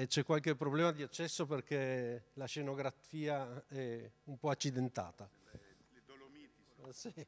e c'è qualche problema di accesso perché la scenografia è un po' accidentata. Eh, le, Dolomiti. Sono. Eh, sì.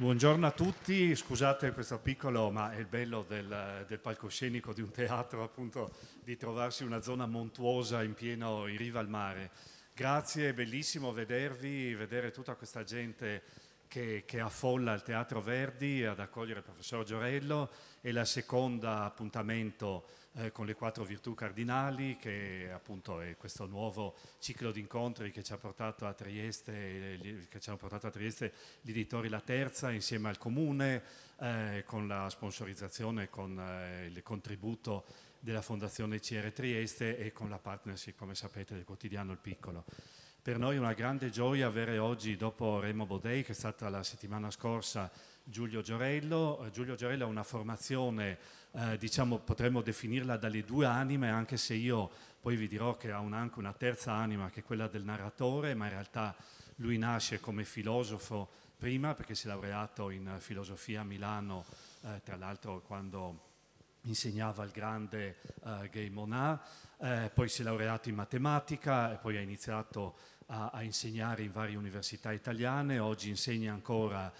Buongiorno a tutti, scusate questo piccolo, ma è il bello del, del, palcoscenico di un teatro appunto di trovarsi in una zona montuosa in pieno in riva al mare. Grazie, è bellissimo vedervi, vedere tutta questa gente che, che, affolla il Teatro Verdi ad accogliere il professor Giorello e la seconda appuntamento eh, con le quattro virtù cardinali che appunto è questo nuovo ciclo di incontri che ci ha portato a Trieste, che ci hanno portato a Trieste gli editori La Terza insieme al Comune eh, con la sponsorizzazione, con eh, il contributo della Fondazione CR Trieste e con la partnership, come sapete, del quotidiano Il Piccolo. Per noi è una grande gioia avere oggi, dopo Remo Bodei, che è stata la settimana scorsa, Giulio Giorello. Eh, Giulio Giorello ha una formazione, eh, diciamo, potremmo definirla dalle due anime, anche se io poi vi dirò che ha un, anche una terza anima, che è quella del narratore, ma in realtà lui nasce come filosofo prima, perché si è laureato in filosofia a Milano, eh, tra l'altro quando insegnava il grande eh, Gay Monat, eh, poi si è laureato in matematica e poi ha iniziato a, a insegnare in varie università italiane, oggi insegna ancora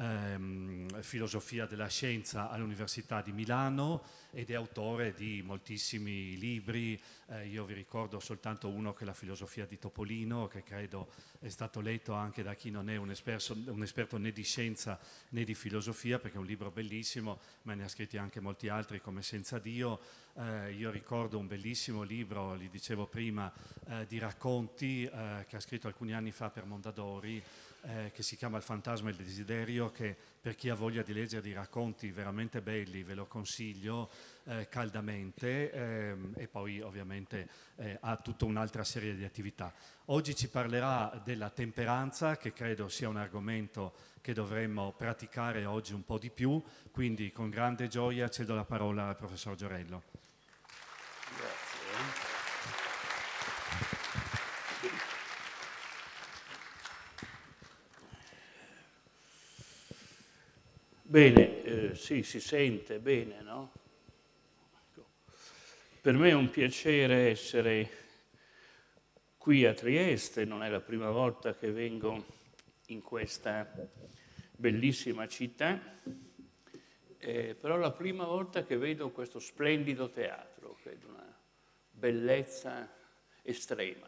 ehm, filosofia della scienza all'Università di Milano ed è autore di moltissimi libri, eh, io vi ricordo soltanto uno che è la filosofia di Topolino, che credo è stato letto anche da chi non è un, esperso, un esperto né di scienza né di filosofia, perché è un libro bellissimo, ma ne ha scritti anche molti altri come Senza Dio. Eh, io ricordo un bellissimo libro, li dicevo prima, eh, di racconti eh, che ha scritto alcuni anni fa per Mondadori, eh, che si chiama Il fantasma e il desiderio, che per chi ha voglia di leggere dei racconti veramente belli ve lo consiglio eh, caldamente ehm, e poi ovviamente eh, ha tutta un'altra serie di attività. Oggi ci parlerà della temperanza, che credo sia un argomento che dovremmo praticare oggi un po' di più, quindi con grande gioia cedo la parola al professor Giorello. Bene, eh, sì, si sente bene, no? Ecco. Per me è un piacere essere qui a Trieste, non è la prima volta che vengo in questa bellissima città, eh, però è la prima volta che vedo questo splendido teatro, che è di una bellezza estrema.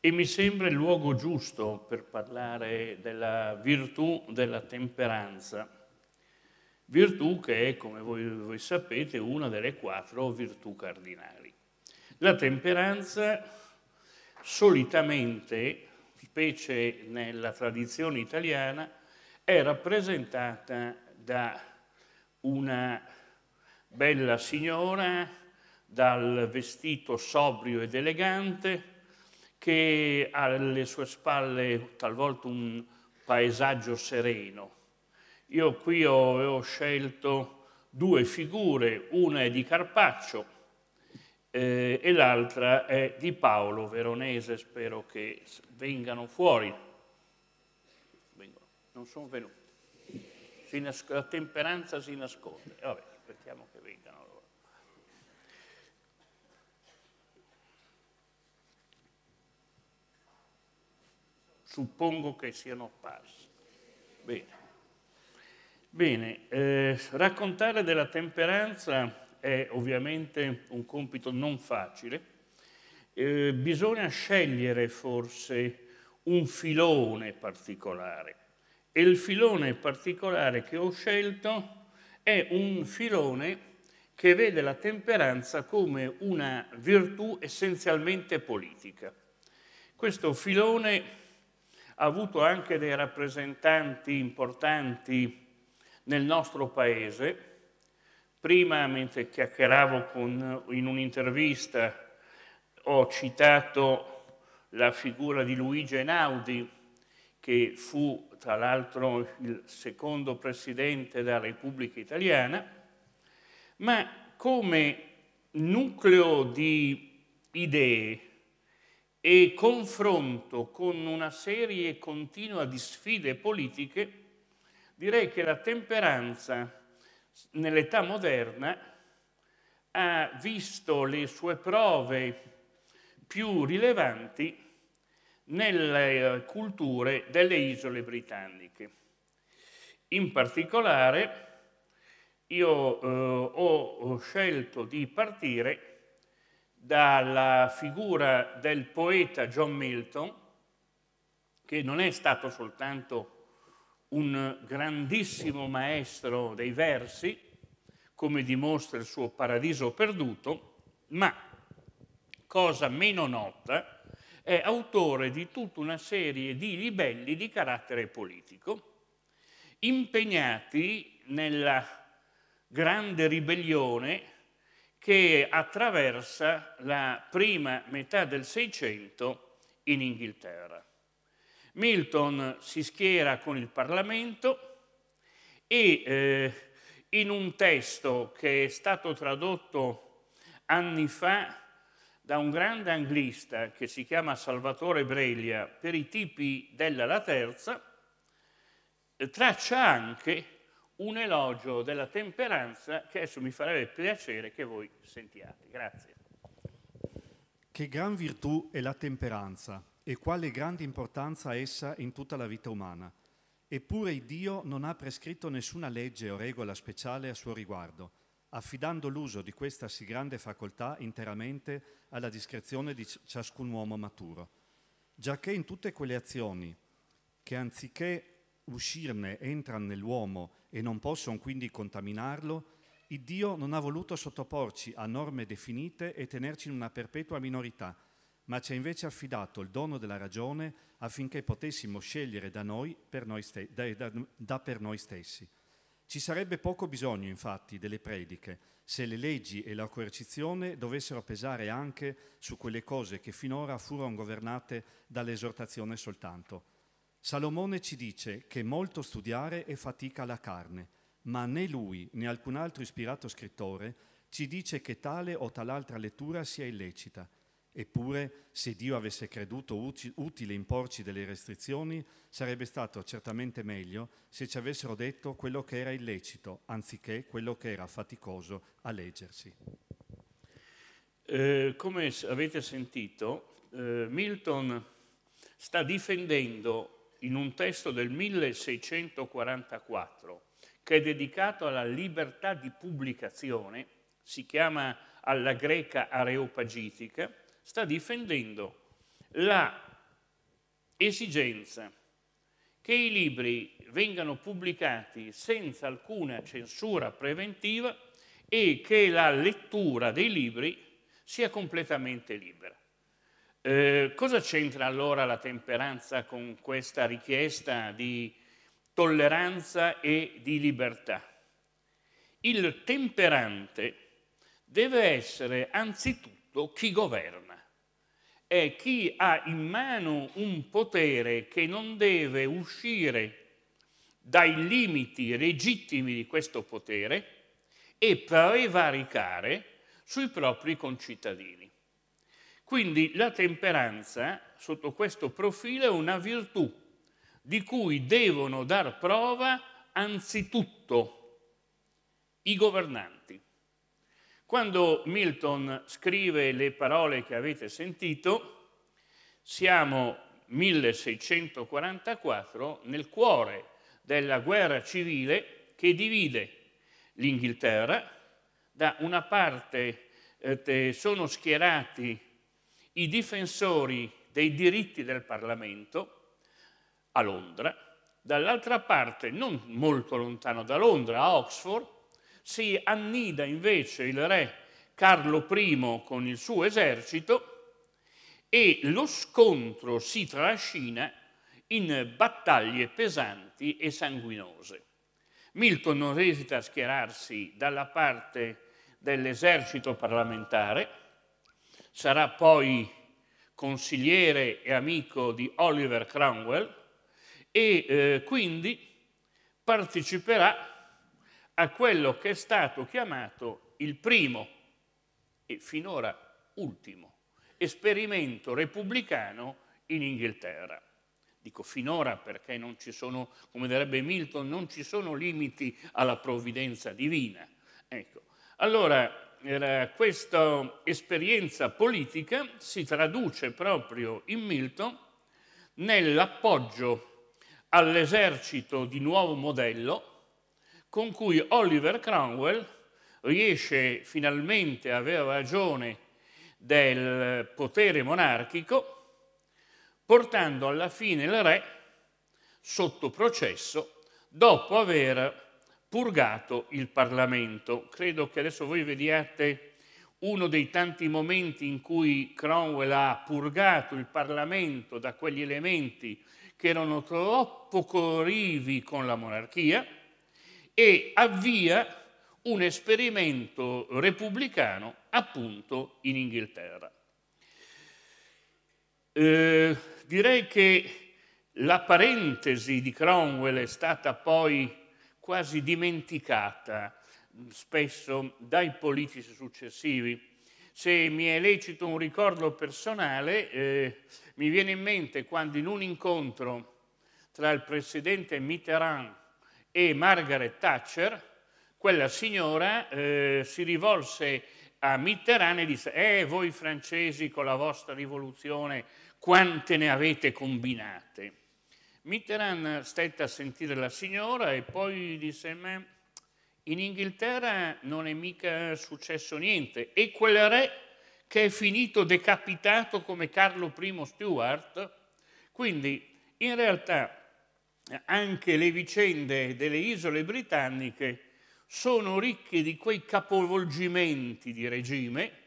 E mi sembra il luogo giusto per parlare della virtù della temperanza virtù che è, come voi, voi sapete, una delle quattro virtù cardinali. La temperanza solitamente, specie nella tradizione italiana, è rappresentata da una bella signora dal vestito sobrio ed elegante che ha alle sue spalle talvolta un paesaggio sereno io qui ho, ho scelto due figure, una è di Carpaccio eh, e l'altra è di Paolo Veronese, spero che vengano fuori. Vengono. Non sono venuti. Si la temperanza si nasconde. Eh, vabbè, aspettiamo che vengano. Allora. Suppongo che siano apparsi. Bene. Bene, eh, raccontare della temperanza è ovviamente un compito non facile. Eh, bisogna scegliere forse un filone particolare e il filone particolare che ho scelto è un filone che vede la temperanza come una virtù essenzialmente politica. Questo filone ha avuto anche dei rappresentanti importanti nel nostro paese. Prima, mentre chiacchieravo con, in un'intervista, ho citato la figura di Luigi Einaudi, che fu tra l'altro il secondo presidente della Repubblica Italiana, ma come nucleo di idee e confronto con una serie continua di sfide politiche, Direi che la temperanza nell'età moderna ha visto le sue prove più rilevanti nelle eh, culture delle isole britanniche. In particolare io eh, ho scelto di partire dalla figura del poeta John Milton, che non è stato soltanto un grandissimo maestro dei versi, come dimostra il suo Paradiso perduto, ma, cosa meno nota, è autore di tutta una serie di libelli di carattere politico, impegnati nella grande ribellione che attraversa la prima metà del Seicento in Inghilterra. Milton si schiera con il Parlamento e eh, in un testo che è stato tradotto anni fa da un grande anglista che si chiama Salvatore Breglia per i tipi della La Terza, traccia anche un elogio della temperanza che adesso mi farebbe piacere che voi sentiate. Grazie. Che gran virtù è la temperanza e quale grande importanza ha essa in tutta la vita umana. Eppure Dio non ha prescritto nessuna legge o regola speciale a suo riguardo, affidando l'uso di questa sì grande facoltà interamente alla discrezione di ciascun uomo maturo. Giacché in tutte quelle azioni che anziché uscirne entrano nell'uomo e non possono quindi contaminarlo, Dio non ha voluto sottoporci a norme definite e tenerci in una perpetua minorità, ma ci ha invece affidato il dono della ragione affinché potessimo scegliere da, noi per noi da, da, da per noi stessi. Ci sarebbe poco bisogno, infatti, delle prediche se le leggi e la coercizione dovessero pesare anche su quelle cose che finora furono governate dall'esortazione soltanto. Salomone ci dice che molto studiare è fatica alla carne, ma né lui né alcun altro ispirato scrittore ci dice che tale o tal'altra lettura sia illecita. Eppure, se Dio avesse creduto utile imporci delle restrizioni, sarebbe stato certamente meglio se ci avessero detto quello che era illecito, anziché quello che era faticoso a leggersi. Eh, come avete sentito, eh, Milton sta difendendo in un testo del 1644, che è dedicato alla libertà di pubblicazione, si chiama alla greca areopagitica, sta difendendo l'esigenza che i libri vengano pubblicati senza alcuna censura preventiva e che la lettura dei libri sia completamente libera. Eh, cosa c'entra allora la temperanza con questa richiesta di tolleranza e di libertà? Il temperante deve essere anzitutto chi governa è chi ha in mano un potere che non deve uscire dai limiti legittimi di questo potere e prevaricare sui propri concittadini. Quindi la temperanza, sotto questo profilo, è una virtù di cui devono dar prova anzitutto i governanti. Quando Milton scrive le parole che avete sentito, siamo 1644 nel cuore della guerra civile che divide l'Inghilterra. Da una parte eh, sono schierati i difensori dei diritti del Parlamento a Londra, dall'altra parte, non molto lontano da Londra, a Oxford, si annida invece il re Carlo I con il suo esercito e lo scontro si trascina in battaglie pesanti e sanguinose. Milton non esita a schierarsi dalla parte dell'esercito parlamentare, sarà poi consigliere e amico di Oliver Cromwell e eh, quindi parteciperà a quello che è stato chiamato il primo e finora ultimo esperimento repubblicano in Inghilterra. Dico finora perché non ci sono, come direbbe Milton, non ci sono limiti alla provvidenza divina. Ecco. Allora, questa esperienza politica si traduce proprio in Milton nell'appoggio all'esercito di nuovo modello, con cui Oliver Cromwell riesce finalmente a avere ragione del potere monarchico, portando alla fine il re sotto processo dopo aver purgato il Parlamento. Credo che adesso voi vediate uno dei tanti momenti in cui Cromwell ha purgato il Parlamento da quegli elementi che erano troppo corrivi con la monarchia, e avvia un esperimento repubblicano appunto in Inghilterra. Eh, direi che la parentesi di Cromwell è stata poi quasi dimenticata mm, spesso dai politici successivi. Se mi è lecito un ricordo personale, eh, mi viene in mente quando in un incontro tra il presidente Mitterrand e Margaret Thatcher, quella signora eh, si rivolse a Mitterrand e disse «Eh, voi francesi con la vostra rivoluzione quante ne avete combinate?» Mitterrand stette a sentire la signora e poi disse «Ma in Inghilterra non è mica successo niente e quel re che è finito decapitato come Carlo I Stuart, quindi in realtà anche le vicende delle isole britanniche sono ricche di quei capovolgimenti di regime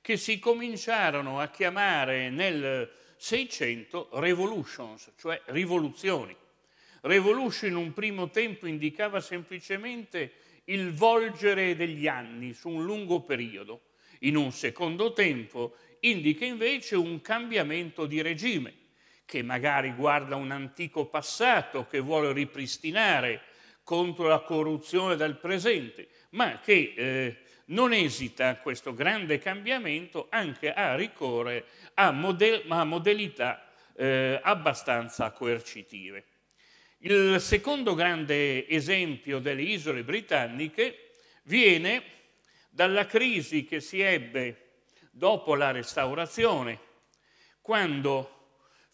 che si cominciarono a chiamare nel Seicento revolutions, cioè rivoluzioni. Revolution in un primo tempo indicava semplicemente il volgere degli anni su un lungo periodo, in un secondo tempo indica invece un cambiamento di regime che magari guarda un antico passato che vuole ripristinare contro la corruzione del presente, ma che eh, non esita questo grande cambiamento anche a ricorrere a, model a modalità eh, abbastanza coercitive. Il secondo grande esempio delle isole britanniche viene dalla crisi che si ebbe dopo la restaurazione, quando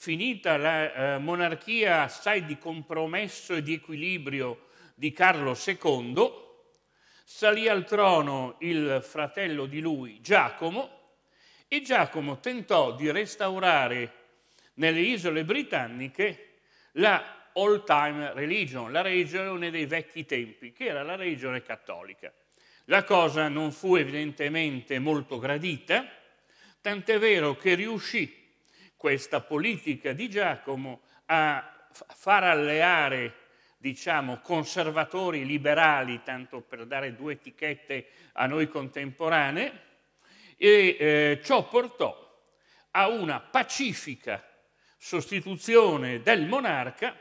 finita la eh, monarchia assai di compromesso e di equilibrio di Carlo II, salì al trono il fratello di lui Giacomo e Giacomo tentò di restaurare nelle isole britanniche la Old Time Religion, la religione dei vecchi tempi, che era la religione cattolica. La cosa non fu evidentemente molto gradita, tant'è vero che riuscì questa politica di Giacomo a far alleare diciamo, conservatori liberali, tanto per dare due etichette a noi contemporanee, e eh, ciò portò a una pacifica sostituzione del monarca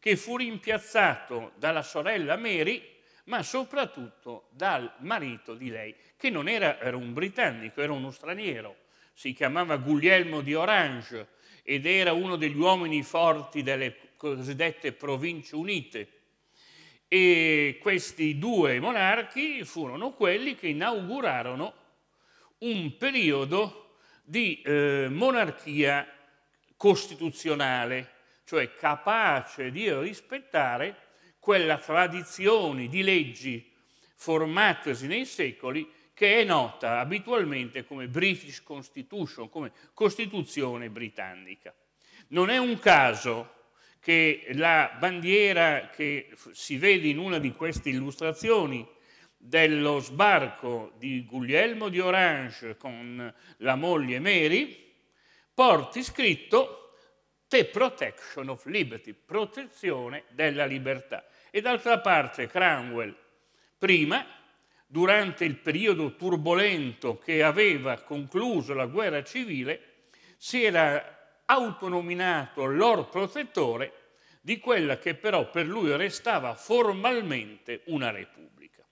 che fu rimpiazzato dalla sorella Mary, ma soprattutto dal marito di lei, che non era, era un britannico, era uno straniero, si chiamava Guglielmo di Orange ed era uno degli uomini forti delle cosiddette province unite. E questi due monarchi furono quelli che inaugurarono un periodo di eh, monarchia costituzionale, cioè capace di rispettare quella tradizione di leggi formatesi nei secoli che è nota abitualmente come British Constitution, come Costituzione britannica. Non è un caso che la bandiera che si vede in una di queste illustrazioni dello sbarco di Guglielmo di Orange con la moglie Mary porti scritto The Protection of Liberty, protezione della libertà. E d'altra parte Cranwell prima durante il periodo turbolento che aveva concluso la guerra civile, si era autonominato Lord Protettore di quella che però per lui restava formalmente una repubblica.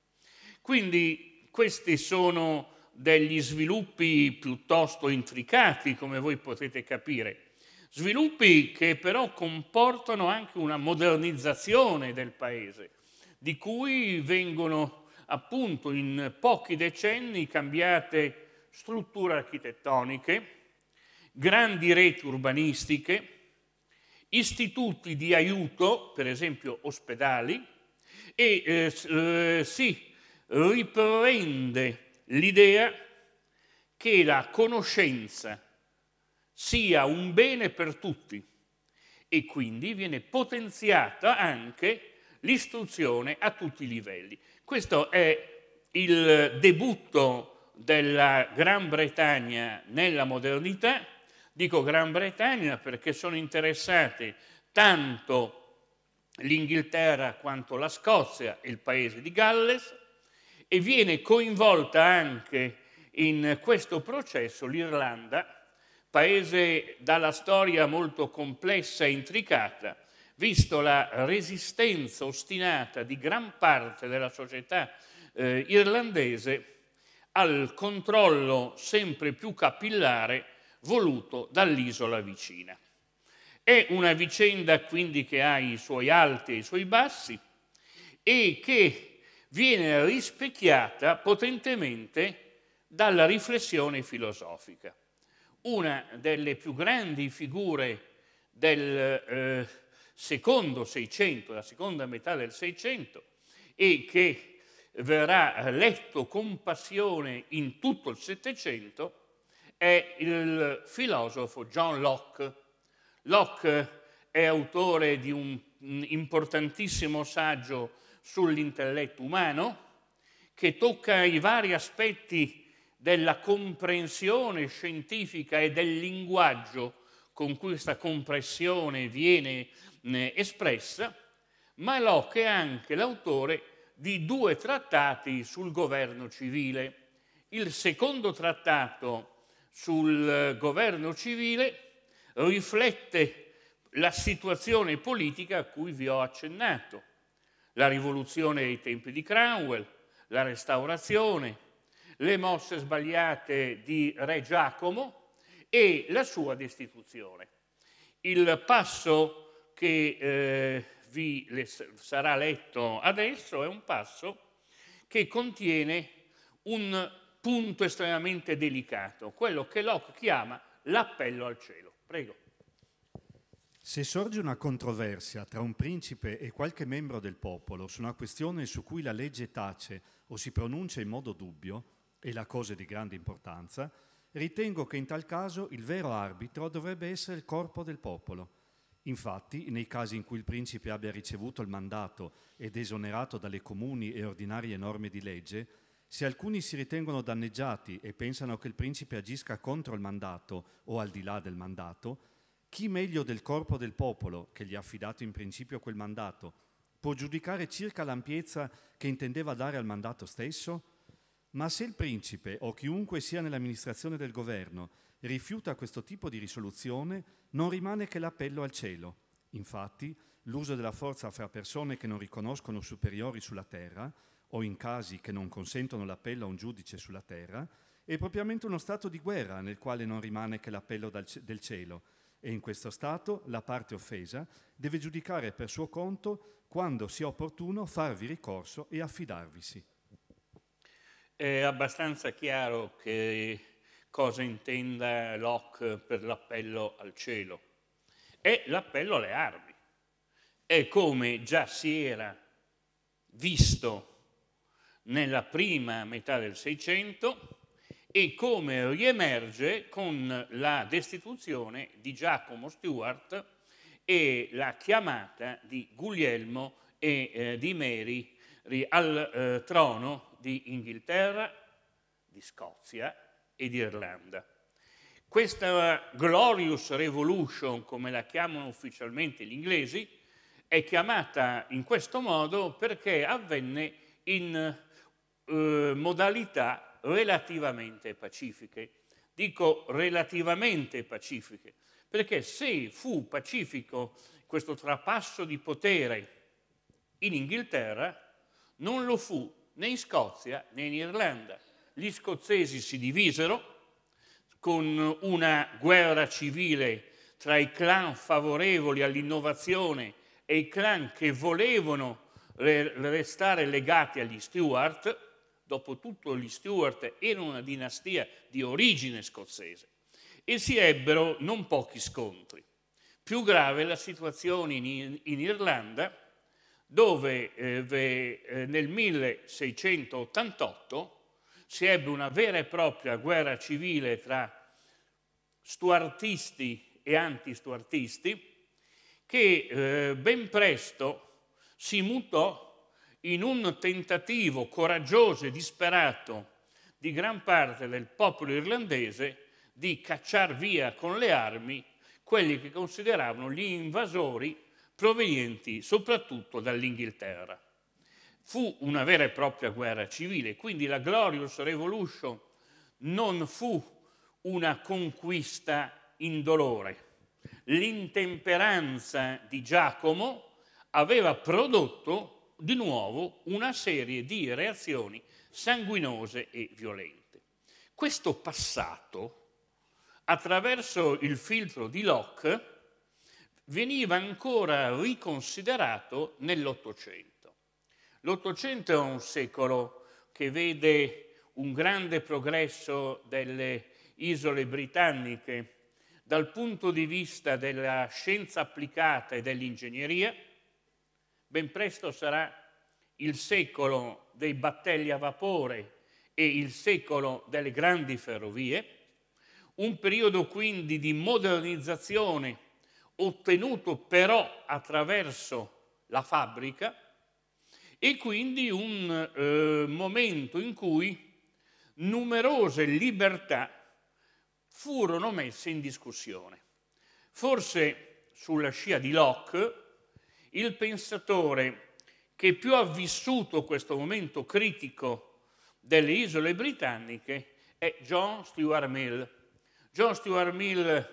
Quindi questi sono degli sviluppi piuttosto intricati, come voi potete capire, sviluppi che però comportano anche una modernizzazione del paese, di cui vengono appunto in pochi decenni cambiate strutture architettoniche, grandi reti urbanistiche, istituti di aiuto, per esempio ospedali, e eh, si eh, riprende l'idea che la conoscenza sia un bene per tutti e quindi viene potenziata anche l'istruzione a tutti i livelli. Questo è il debutto della Gran Bretagna nella modernità, dico Gran Bretagna perché sono interessate tanto l'Inghilterra quanto la Scozia e il paese di Galles e viene coinvolta anche in questo processo l'Irlanda, paese dalla storia molto complessa e intricata, visto la resistenza ostinata di gran parte della società eh, irlandese al controllo sempre più capillare voluto dall'isola vicina. È una vicenda quindi che ha i suoi alti e i suoi bassi e che viene rispecchiata potentemente dalla riflessione filosofica. Una delle più grandi figure del eh, secondo Seicento, la seconda metà del Seicento, e che verrà letto con passione in tutto il Settecento, è il filosofo John Locke. Locke è autore di un importantissimo saggio sull'intelletto umano che tocca i vari aspetti della comprensione scientifica e del linguaggio con cui questa compressione viene eh, espressa, ma Locke è anche l'autore di due trattati sul governo civile. Il secondo trattato sul eh, governo civile riflette la situazione politica a cui vi ho accennato, la rivoluzione ai tempi di Cromwell, la restaurazione, le mosse sbagliate di Re Giacomo, e la sua destituzione. Il passo che eh, vi le, sarà letto adesso è un passo che contiene un punto estremamente delicato, quello che Locke chiama l'appello al cielo. Prego. Se sorge una controversia tra un principe e qualche membro del popolo su una questione su cui la legge tace o si pronuncia in modo dubbio, e la cosa è di grande importanza, Ritengo che in tal caso il vero arbitro dovrebbe essere il corpo del popolo. Infatti, nei casi in cui il principe abbia ricevuto il mandato ed esonerato dalle comuni e ordinarie norme di legge, se alcuni si ritengono danneggiati e pensano che il principe agisca contro il mandato o al di là del mandato, chi meglio del corpo del popolo, che gli ha affidato in principio quel mandato, può giudicare circa l'ampiezza che intendeva dare al mandato stesso? Ma se il principe o chiunque sia nell'amministrazione del governo rifiuta questo tipo di risoluzione, non rimane che l'appello al cielo. Infatti, l'uso della forza fra persone che non riconoscono superiori sulla terra, o in casi che non consentono l'appello a un giudice sulla terra, è propriamente uno stato di guerra nel quale non rimane che l'appello del cielo. E in questo stato la parte offesa deve giudicare per suo conto quando sia opportuno farvi ricorso e affidarvisi. È abbastanza chiaro che cosa intenda Locke per l'appello al cielo. È l'appello alle armi. È come già si era visto nella prima metà del Seicento e come riemerge con la destituzione di Giacomo Stuart e la chiamata di Guglielmo e eh, di Mary al eh, trono di Inghilterra, di Scozia e di Irlanda. Questa Glorious Revolution, come la chiamano ufficialmente gli inglesi, è chiamata in questo modo perché avvenne in eh, modalità relativamente pacifiche. Dico relativamente pacifiche, perché se fu pacifico questo trapasso di potere in Inghilterra, non lo fu né in Scozia né in Irlanda. Gli scozzesi si divisero con una guerra civile tra i clan favorevoli all'innovazione e i clan che volevano restare legati agli Stuart, dopotutto gli Stuart erano una dinastia di origine scozzese, e si ebbero non pochi scontri. Più grave la situazione in, in Irlanda, dove eh, eh, nel 1688 si ebbe una vera e propria guerra civile tra stuartisti e antistuartisti che eh, ben presto si mutò in un tentativo coraggioso e disperato di gran parte del popolo irlandese di cacciar via con le armi quelli che consideravano gli invasori provenienti soprattutto dall'Inghilterra. Fu una vera e propria guerra civile, quindi la Glorious Revolution non fu una conquista indolore. L'intemperanza di Giacomo aveva prodotto di nuovo una serie di reazioni sanguinose e violente. Questo passato, attraverso il filtro di Locke, veniva ancora riconsiderato nell'Ottocento. L'Ottocento è un secolo che vede un grande progresso delle isole britanniche dal punto di vista della scienza applicata e dell'ingegneria, ben presto sarà il secolo dei battelli a vapore e il secolo delle grandi ferrovie, un periodo quindi di modernizzazione ottenuto però attraverso la fabbrica e quindi un eh, momento in cui numerose libertà furono messe in discussione. Forse sulla scia di Locke, il pensatore che più ha vissuto questo momento critico delle isole britanniche è John Stuart Mill. John Stuart Mill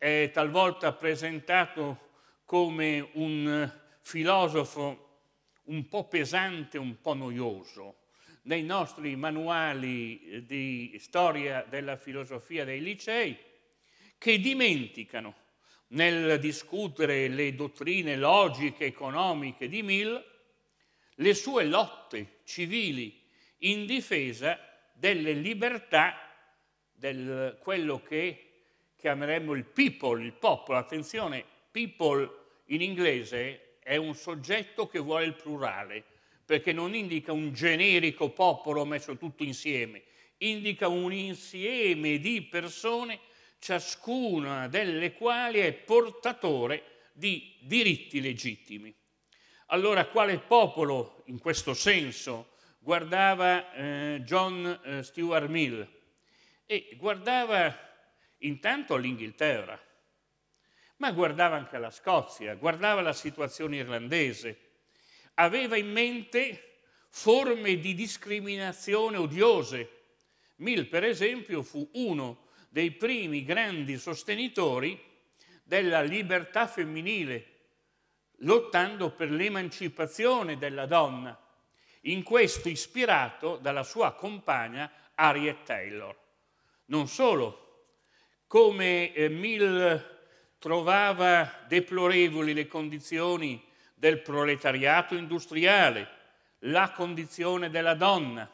è talvolta presentato come un eh, filosofo un po' pesante, un po' noioso. Nei nostri manuali eh, di storia della filosofia dei licei, che dimenticano nel discutere le dottrine logiche economiche di Mill le sue lotte civili in difesa delle libertà, di del, quello che chiameremmo il people, il popolo. Attenzione, people in inglese è un soggetto che vuole il plurale, perché non indica un generico popolo messo tutto insieme, indica un insieme di persone, ciascuna delle quali è portatore di diritti legittimi. Allora, quale popolo in questo senso guardava eh, John eh, Stuart Mill? E guardava intanto l'Inghilterra, ma guardava anche la Scozia, guardava la situazione irlandese, aveva in mente forme di discriminazione odiose. Mill, per esempio, fu uno dei primi grandi sostenitori della libertà femminile, lottando per l'emancipazione della donna, in questo ispirato dalla sua compagna Harriet Taylor. Non solo, come eh, Mill trovava deplorevoli le condizioni del proletariato industriale, la condizione della donna,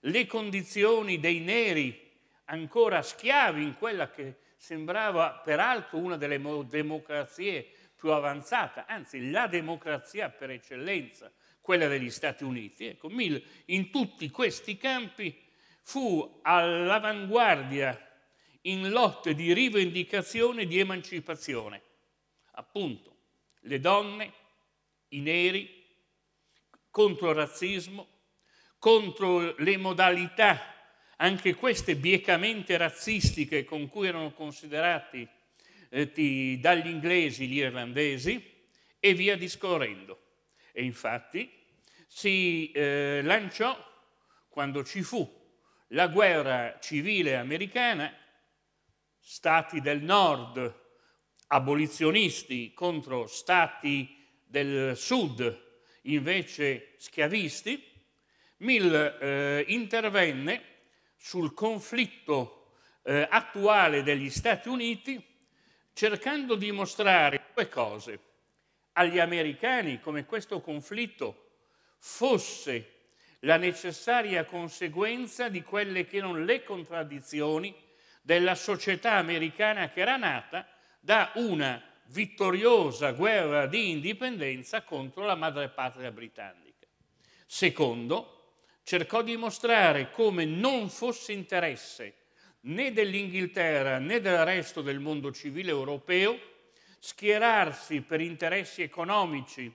le condizioni dei neri ancora schiavi in quella che sembrava peraltro una delle democrazie più avanzate, anzi la democrazia per eccellenza, quella degli Stati Uniti. Ecco, Mill in tutti questi campi fu all'avanguardia in lotte di rivendicazione di emancipazione. Appunto, le donne, i neri, contro il razzismo, contro le modalità, anche queste biecamente razzistiche, con cui erano considerati eh, dagli inglesi gli irlandesi, e via discorrendo. E infatti si eh, lanciò, quando ci fu la guerra civile americana, stati del nord abolizionisti contro stati del sud invece schiavisti, Mill eh, intervenne sul conflitto eh, attuale degli Stati Uniti cercando di mostrare due cose. Agli americani come questo conflitto fosse la necessaria conseguenza di quelle che erano le contraddizioni della società americana che era nata da una vittoriosa guerra di indipendenza contro la madrepatria britannica. Secondo, cercò di mostrare come non fosse interesse né dell'Inghilterra né del resto del mondo civile europeo schierarsi per interessi economici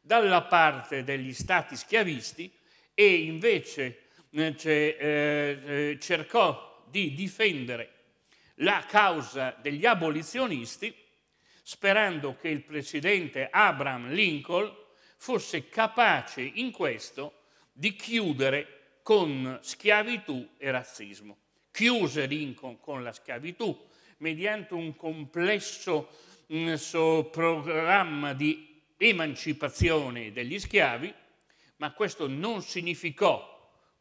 dalla parte degli stati schiavisti e invece eh, cioè, eh, eh cercò di difendere la causa degli abolizionisti sperando che il presidente Abraham Lincoln fosse capace in questo di chiudere con schiavitù e razzismo. Chiuse Lincoln con la schiavitù mediante un complesso mm, so, programma di emancipazione degli schiavi, ma questo non significò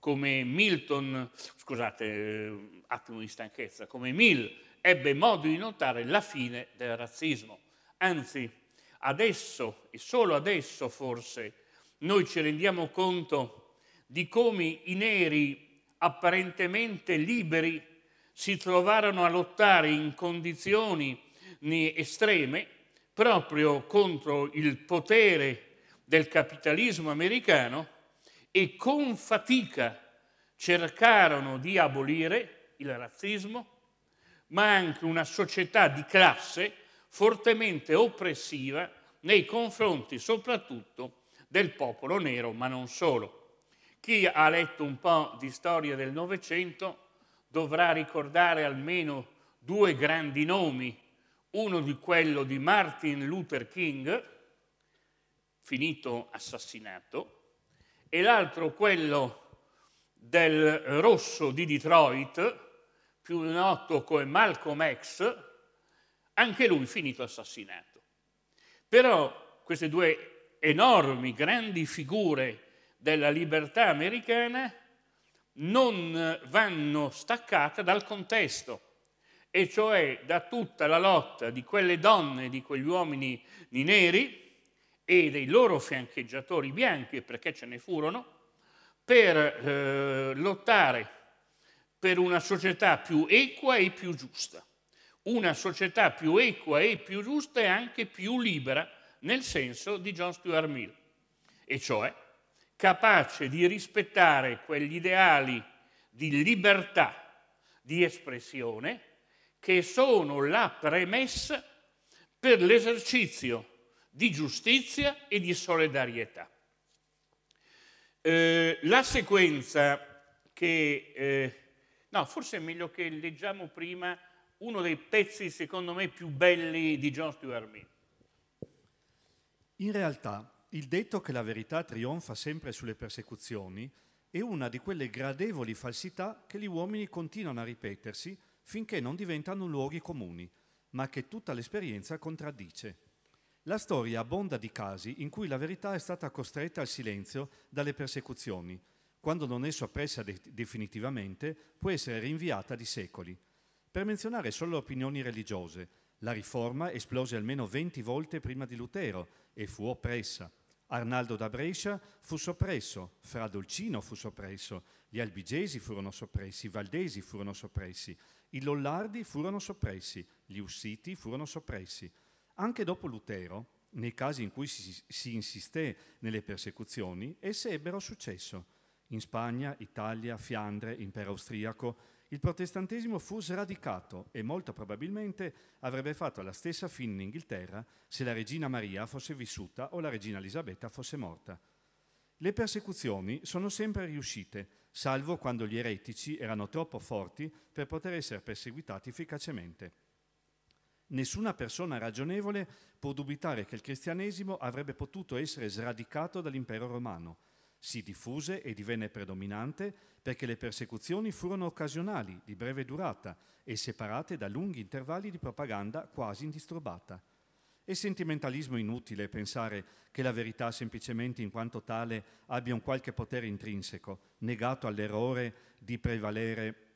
come Milton, scusate, eh, attimo di stanchezza, come Mill ebbe modo di notare la fine del razzismo. Anzi, adesso e solo adesso forse noi ci rendiamo conto di come i neri apparentemente liberi si trovarono a lottare in condizioni estreme proprio contro il potere del capitalismo americano e con fatica cercarono di abolire il razzismo, ma anche una società di classe fortemente oppressiva nei confronti soprattutto del popolo nero, ma non solo. Chi ha letto un po' di storia del Novecento dovrà ricordare almeno due grandi nomi, uno di quello di Martin Luther King, finito assassinato, e l'altro quello del rosso di Detroit, più noto come Malcolm X, anche lui finito assassinato. Però queste due enormi, grandi figure della libertà americana non vanno staccate dal contesto, e cioè da tutta la lotta di quelle donne, di quegli uomini neri, e dei loro fiancheggiatori bianchi, perché ce ne furono, per eh, lottare per una società più equa e più giusta. Una società più equa e più giusta e anche più libera, nel senso di John Stuart Mill, e cioè capace di rispettare quegli ideali di libertà di espressione che sono la premessa per l'esercizio di giustizia e di solidarietà. Eh, la sequenza che... Eh, no, forse è meglio che leggiamo prima uno dei pezzi, secondo me, più belli di John Stuart Mill. In realtà, il detto che la verità trionfa sempre sulle persecuzioni è una di quelle gradevoli falsità che gli uomini continuano a ripetersi finché non diventano luoghi comuni, ma che tutta l'esperienza contraddice. La storia abbonda di casi in cui la verità è stata costretta al silenzio dalle persecuzioni. Quando non è soppressa de definitivamente, può essere rinviata di secoli. Per menzionare solo opinioni religiose, la riforma esplose almeno 20 volte prima di Lutero e fu oppressa. Arnaldo da Brescia fu soppresso, Fra Dolcino fu soppresso, gli Albigesi furono soppressi, i Valdesi furono soppressi, i Lollardi furono soppressi, gli Ussiti furono soppressi. Anche dopo Lutero, nei casi in cui si, si insisté nelle persecuzioni, esse ebbero successo. In Spagna, Italia, Fiandre, Impero Austriaco, il protestantesimo fu sradicato e molto probabilmente avrebbe fatto la stessa fine in Inghilterra se la regina Maria fosse vissuta o la regina Elisabetta fosse morta. Le persecuzioni sono sempre riuscite, salvo quando gli eretici erano troppo forti per poter essere perseguitati efficacemente. Nessuna persona ragionevole può dubitare che il cristianesimo avrebbe potuto essere sradicato dall'impero romano. Si diffuse e divenne predominante perché le persecuzioni furono occasionali, di breve durata e separate da lunghi intervalli di propaganda quasi indisturbata. È sentimentalismo inutile pensare che la verità semplicemente in quanto tale abbia un qualche potere intrinseco, negato all'errore di prevalere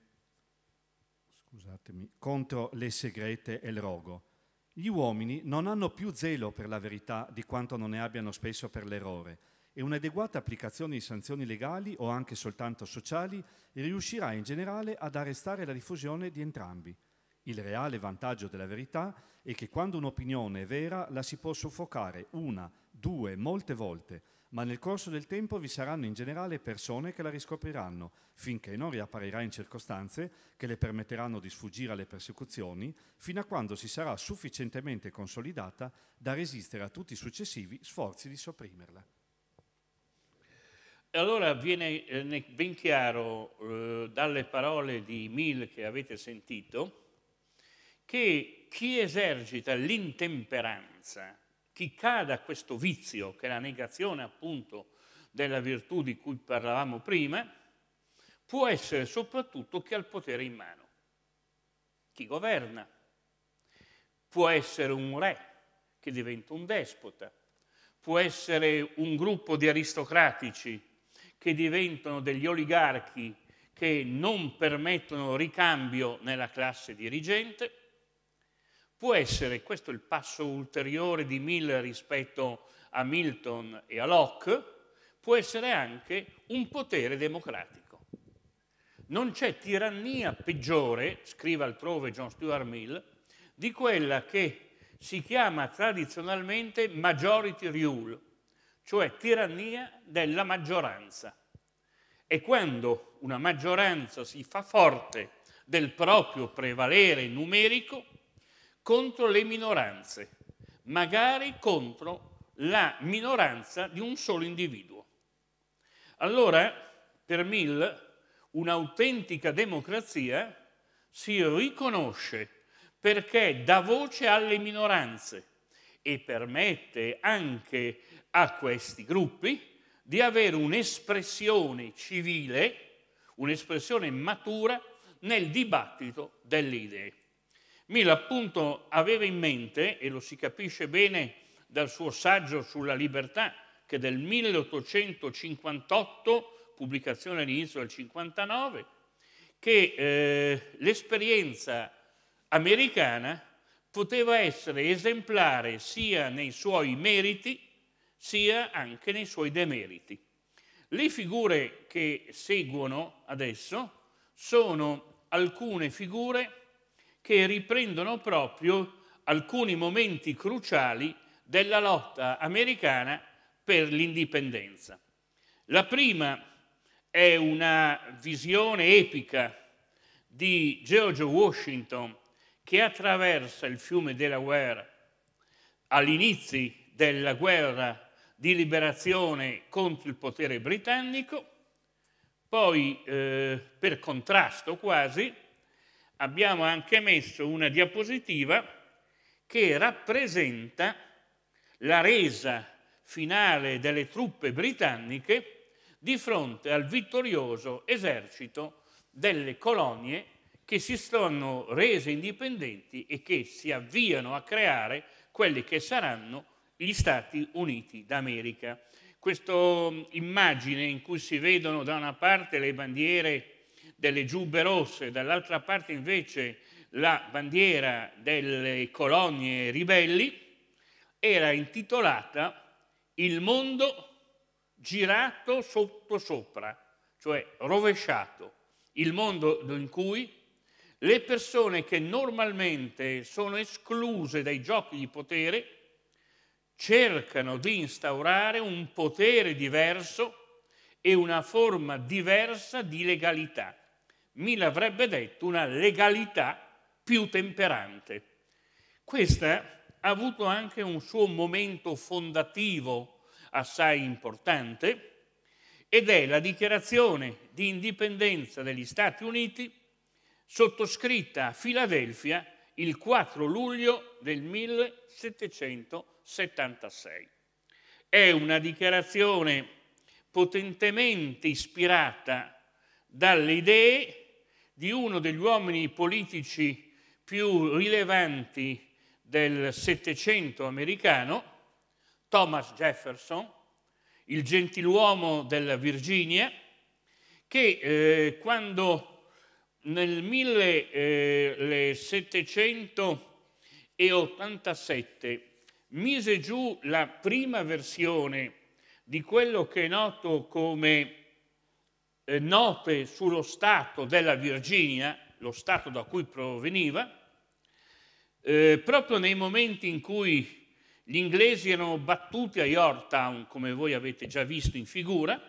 scusatemi, contro le segrete e il rogo. Gli uomini non hanno più zelo per la verità di quanto non ne abbiano spesso per l'errore e un'adeguata applicazione di sanzioni legali o anche soltanto sociali riuscirà in generale ad arrestare la diffusione di entrambi. Il reale vantaggio della verità è che quando un'opinione è vera la si può soffocare una, due, molte volte, ma nel corso del tempo vi saranno in generale persone che la riscopriranno, finché non riapparirà in circostanze che le permetteranno di sfuggire alle persecuzioni, fino a quando si sarà sufficientemente consolidata da resistere a tutti i successivi sforzi di sopprimerla. Allora viene eh, ben chiaro eh, dalle parole di Mill che avete sentito che chi esercita l'intemperanza chi cade a questo vizio, che è la negazione appunto della virtù di cui parlavamo prima, può essere soprattutto chi ha il potere in mano. Chi governa. Può essere un re che diventa un despota, può essere un gruppo di aristocratici che diventano degli oligarchi che non permettono ricambio nella classe dirigente, Può essere, questo è il passo ulteriore di Mill rispetto a Milton e a Locke, può essere anche un potere democratico. Non c'è tirannia peggiore, scrive altrove John Stuart Mill, di quella che si chiama tradizionalmente majority rule, cioè tirannia della maggioranza. E quando una maggioranza si fa forte del proprio prevalere numerico, contro le minoranze, magari contro la minoranza di un solo individuo. Allora, per Mill, un'autentica democrazia si riconosce perché dà voce alle minoranze e permette anche a questi gruppi di avere un'espressione civile, un'espressione matura nel dibattito delle idee. Mill appunto aveva in mente, e lo si capisce bene dal suo saggio sulla libertà, che del 1858, pubblicazione all'inizio del 59, che eh, l'esperienza americana poteva essere esemplare sia nei suoi meriti sia anche nei suoi demeriti. Le figure che seguono adesso sono alcune figure che riprendono proprio alcuni momenti cruciali della lotta americana per l'indipendenza. La prima è una visione epica di George Washington che attraversa il fiume Delaware all'inizio della guerra di liberazione contro il potere britannico, poi eh, per contrasto quasi abbiamo anche messo una diapositiva che rappresenta la resa finale delle truppe britanniche di fronte al vittorioso esercito delle colonie che si sono rese indipendenti e che si avviano a creare quelli che saranno gli Stati Uniti d'America. Questa mm, immagine in cui si vedono da una parte le bandiere delle giubbe rosse, dall'altra parte invece la bandiera delle colonie ribelli, era intitolata Il mondo girato sotto sopra, cioè rovesciato, il mondo in cui le persone che normalmente sono escluse dai giochi di potere cercano di instaurare un potere diverso e una forma diversa di legalità. Mille avrebbe detto una legalità più temperante. Questa ha avuto anche un suo momento fondativo assai importante ed è la dichiarazione di indipendenza degli Stati Uniti sottoscritta a Filadelfia il 4 luglio del 1776. È una dichiarazione potentemente ispirata dalle idee di uno degli uomini politici più rilevanti del Settecento americano, Thomas Jefferson, il gentiluomo della Virginia, che eh, quando nel 1787 eh, mise giù la prima versione di quello che è noto come eh, note sullo stato della Virginia, lo stato da cui proveniva, eh, proprio nei momenti in cui gli inglesi erano battuti a Yorktown, come voi avete già visto in figura,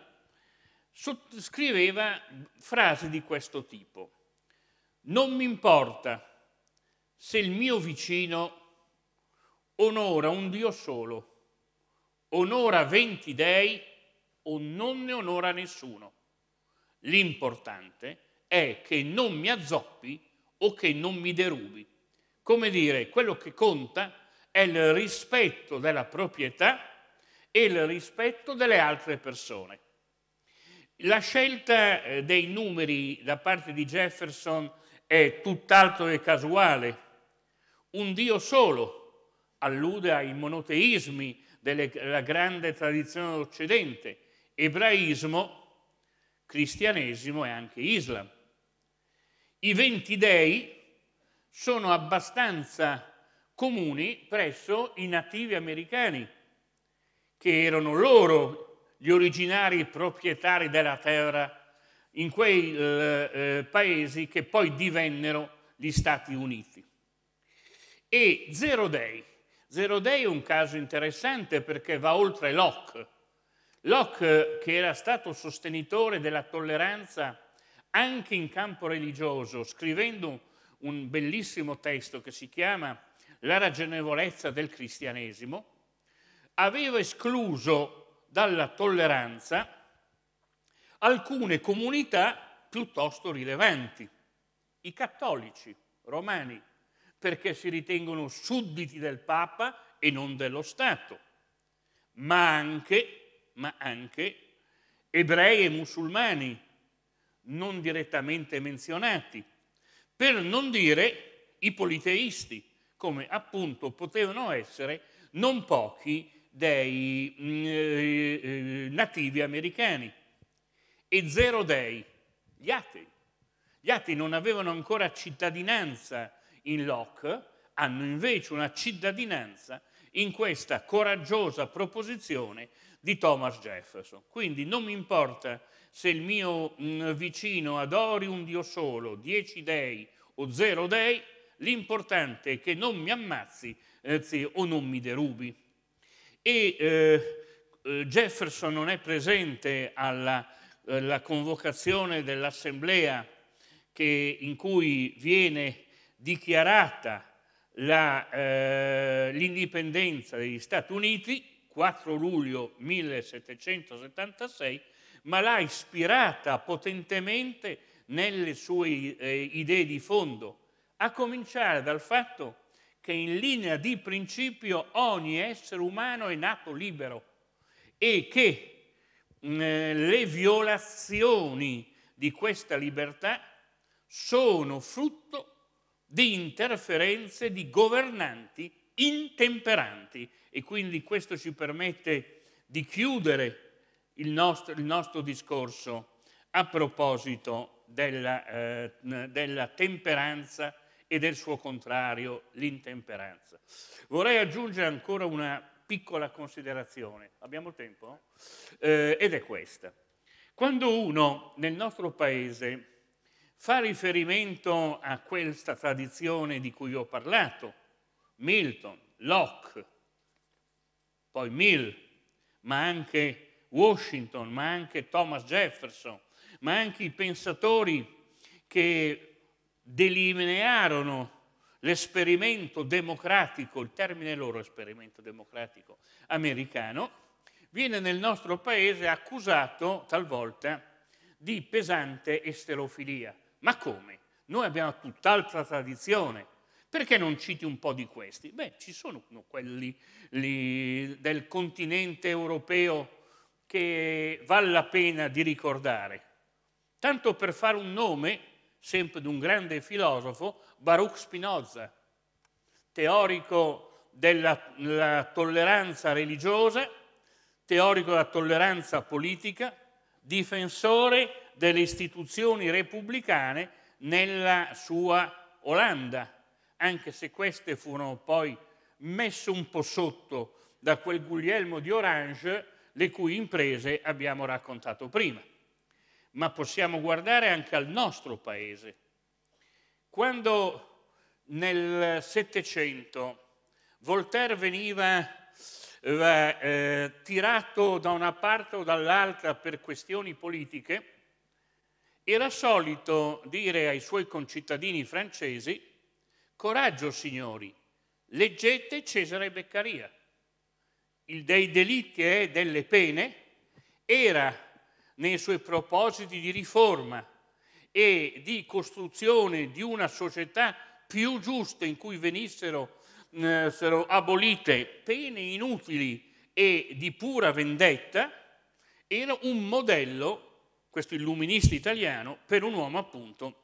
scriveva frasi di questo tipo. Non mi importa se il mio vicino onora un Dio solo onora venti dei o non ne onora nessuno. L'importante è che non mi azzoppi o che non mi derubi. Come dire, quello che conta è il rispetto della proprietà e il rispetto delle altre persone. La scelta eh, dei numeri da parte di Jefferson è tutt'altro che casuale. Un Dio solo allude ai monoteismi della grande tradizione dell'Occidente, ebraismo, cristianesimo e anche islam. I venti dei sono abbastanza comuni presso i nativi americani, che erano loro gli originari proprietari della terra in quei eh, eh paesi che poi divennero gli Stati Uniti. E zero dei, Zero Day è un caso interessante perché va oltre Locke. Locke, che era stato sostenitore della tolleranza anche in campo religioso, scrivendo un bellissimo testo che si chiama La ragionevolezza del cristianesimo, aveva escluso dalla tolleranza alcune comunità piuttosto rilevanti, i cattolici romani, perché si ritengono sudditi del Papa e non dello Stato, ma anche, ma anche ebrei e musulmani non direttamente menzionati, per non dire i politeisti, come appunto potevano essere non pochi dei mm, eh, eh, nativi americani e zero dei, gli atei. Gli atei non avevano ancora cittadinanza in Locke hanno invece una cittadinanza in questa coraggiosa proposizione di Thomas Jefferson. Quindi non mi importa se il mio mh, mm, vicino adori un Dio solo, dieci dei o zero dei, l'importante è che non mi ammazzi eh, zio, o non mi derubi. E eh, eh Jefferson non è presente alla eh, convocazione dell'assemblea in cui viene dichiarata eh, l'indipendenza eh, degli Stati Uniti, 4 luglio 1776, ma l'ha ispirata potentemente nelle sue eh, idee di fondo, a cominciare dal fatto che in linea di principio ogni essere umano è nato libero e che eh, le violazioni di questa libertà sono frutto di interferenze di governanti intemperanti e quindi questo ci permette di chiudere il nostro, il nostro discorso a proposito della, eh, della temperanza e del suo contrario, l'intemperanza. Vorrei aggiungere ancora una piccola considerazione, abbiamo tempo? Eh, ed è questa. Quando uno nel nostro paese fa riferimento a questa tradizione di cui ho parlato, Milton, Locke, poi Mill, ma anche Washington, ma anche Thomas Jefferson, ma anche i pensatori che delinearono l'esperimento democratico, il termine loro esperimento democratico americano, viene nel nostro paese accusato talvolta di pesante esterofilia, ma come? Noi abbiamo tutt'altra tradizione. Perché non citi un po' di questi? Beh, ci sono quelli del continente europeo che vale la pena di ricordare. Tanto per fare un nome, sempre di un grande filosofo, Baruch Spinoza, teorico della tolleranza religiosa, teorico della tolleranza politica, difensore delle istituzioni repubblicane nella sua Olanda, anche se queste furono poi messe un po' sotto da quel Guglielmo di Orange le cui imprese abbiamo raccontato prima. Ma possiamo guardare anche al nostro paese. Quando nel Settecento Voltaire veniva eh, eh tirato da una parte o dall'altra per questioni politiche, era solito dire ai suoi concittadini francesi, coraggio signori, leggete Cesare Beccaria. Il dei delitti e delle pene era nei suoi propositi di riforma e di costruzione di una società più giusta in cui venissero eh, abolite pene inutili e di pura vendetta, era un modello questo illuminista italiano, per un uomo appunto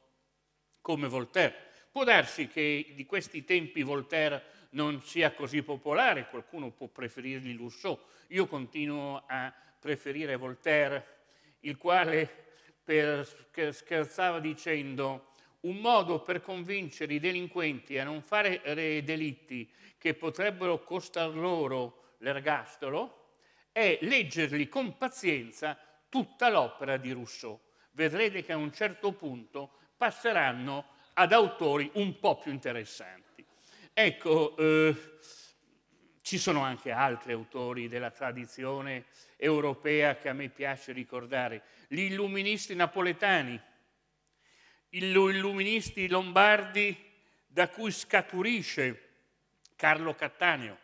come Voltaire. Può darsi che di questi tempi Voltaire non sia così popolare, qualcuno può preferirgli Rousseau. Io continuo a preferire Voltaire, il quale per, scherzava dicendo un modo per convincere i delinquenti a non fare delitti che potrebbero costar loro l'ergastolo è leggerli con pazienza tutta l'opera di Rousseau. Vedrete che a un certo punto passeranno ad autori un po' più interessanti. Ecco, eh, ci sono anche altri autori della tradizione europea che a me piace ricordare, gli illuministi napoletani, gli illuministi lombardi da cui scaturisce Carlo Cattaneo,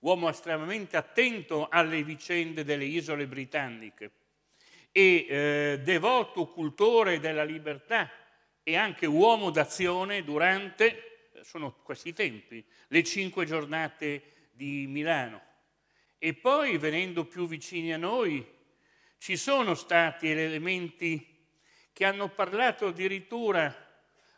uomo estremamente attento alle vicende delle isole britanniche e eh, devoto cultore della libertà e anche uomo d'azione durante, eh, sono questi tempi, le cinque giornate di Milano. E poi, venendo più vicini a noi, ci sono stati elementi che hanno parlato addirittura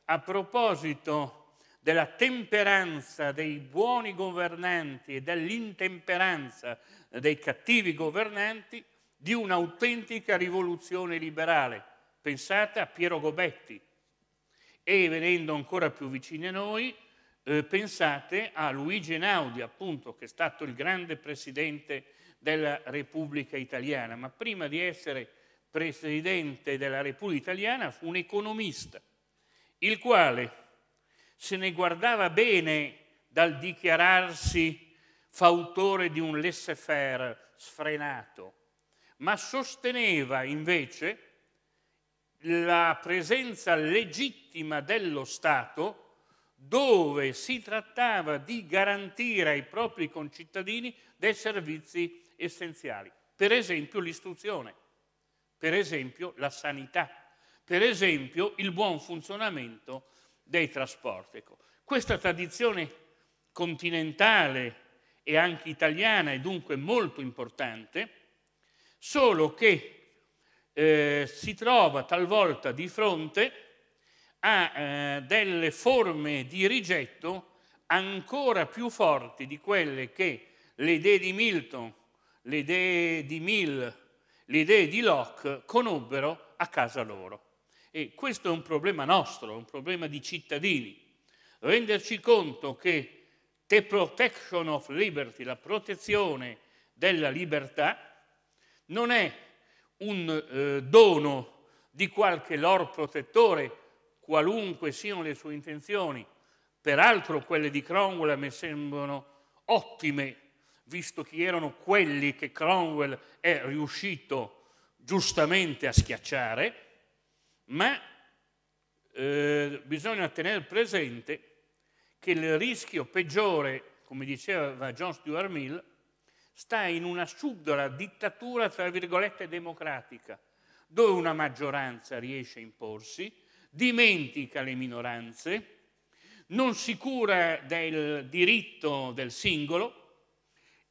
a proposito della temperanza dei buoni governanti e dell'intemperanza dei cattivi governanti, di un'autentica rivoluzione liberale, Pensate a Piero Gobetti. E venendo ancora più vicini a noi, eh, pensate a Luigi Einaudi, appunto, che è stato il grande presidente della Repubblica Italiana, ma prima di essere presidente della Repubblica Italiana fu un economista, il quale se ne guardava bene dal dichiararsi fautore di un laissez-faire sfrenato, ma sosteneva invece la presenza legittima dello Stato dove si trattava di garantire ai propri concittadini dei servizi essenziali, per esempio l'istruzione, per esempio la sanità, per esempio il buon funzionamento dei trasporti. Ecco, questa tradizione continentale e anche italiana è dunque molto importante solo che eh, si trova talvolta di fronte a eh, delle forme di rigetto ancora più forti di quelle che le idee di Milton, le idee di Mill, le idee di Locke conobbero a casa loro. E questo è un problema nostro, un problema di cittadini. Renderci conto che the protection of liberty, la protezione della libertà, non è un eh, dono di qualche lor protettore, qualunque siano le sue intenzioni. Peraltro quelle di Cromwell mi sembrano ottime, visto che erano quelli che Cromwell è riuscito giustamente a schiacciare, ma eh, bisogna tenere presente che il rischio peggiore, come diceva John Stuart Mill, sta in una subdola dittatura, tra virgolette, democratica, dove una maggioranza riesce a imporsi, dimentica le minoranze, non si cura del diritto del singolo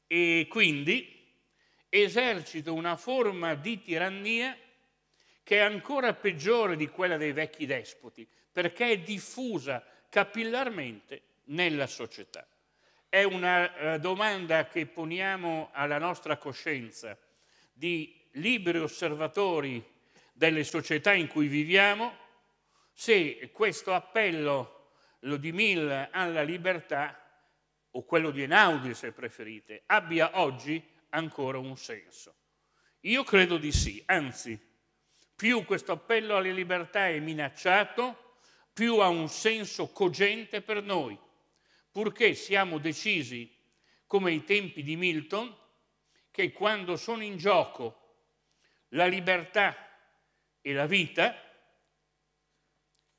e quindi esercita una forma di tirannia che è ancora peggiore di quella dei vecchi despoti, perché è diffusa capillarmente nella società. È una eh, domanda che poniamo alla nostra coscienza di liberi osservatori delle società in cui viviamo, se questo appello, lo di Mill, alla libertà, o quello di Enaudi se preferite, abbia oggi ancora un senso. Io credo di sì, anzi, più questo appello alle libertà è minacciato, più ha un senso cogente per noi purché siamo decisi, come ai tempi di Milton, che quando sono in gioco la libertà e la vita,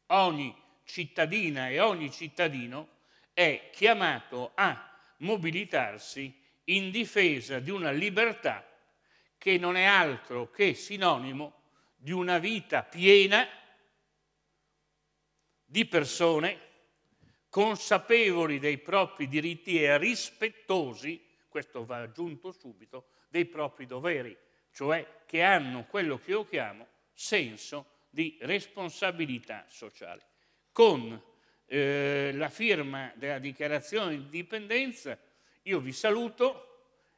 ogni cittadina e ogni cittadino è chiamato a mobilitarsi in difesa di una libertà che non è altro che sinonimo di una vita piena di persone consapevoli dei propri diritti e rispettosi, questo va aggiunto subito, dei propri doveri, cioè che hanno quello che io chiamo senso di responsabilità sociale. Con eh, la firma della dichiarazione di indipendenza io vi saluto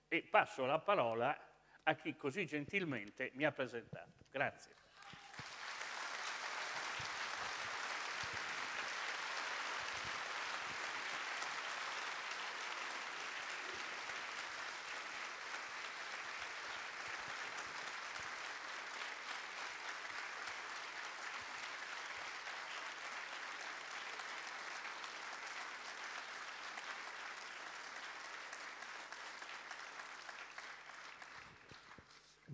e passo la parola a chi così gentilmente mi ha presentato. Grazie.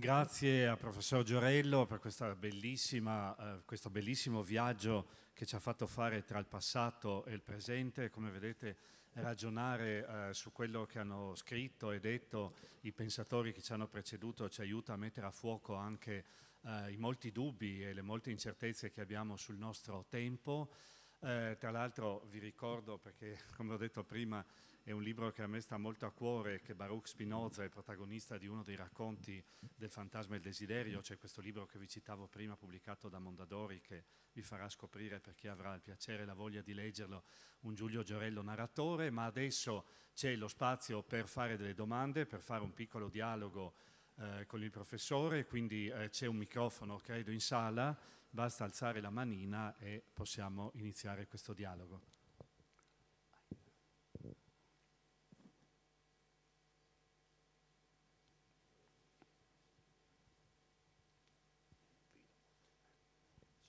Grazie a professor Giorello per eh, questo bellissimo viaggio che ci ha fatto fare tra il passato e il presente. Come vedete ragionare eh, su quello che hanno scritto e detto i pensatori che ci hanno preceduto ci aiuta a mettere a fuoco anche eh, i molti dubbi e le molte incertezze che abbiamo sul nostro tempo. Eh, tra l'altro vi ricordo, perché come ho detto prima, è un libro che a me sta molto a cuore, che Baruch Spinoza è protagonista di uno dei racconti del fantasma e il desiderio, c'è questo libro che vi citavo prima pubblicato da Mondadori che vi farà scoprire per chi avrà il piacere e la voglia di leggerlo, un Giulio Giorello narratore, ma adesso c'è lo spazio per fare delle domande, per fare un piccolo dialogo eh, con il professore, quindi eh, c'è un microfono credo in sala, basta alzare la manina e possiamo iniziare questo dialogo.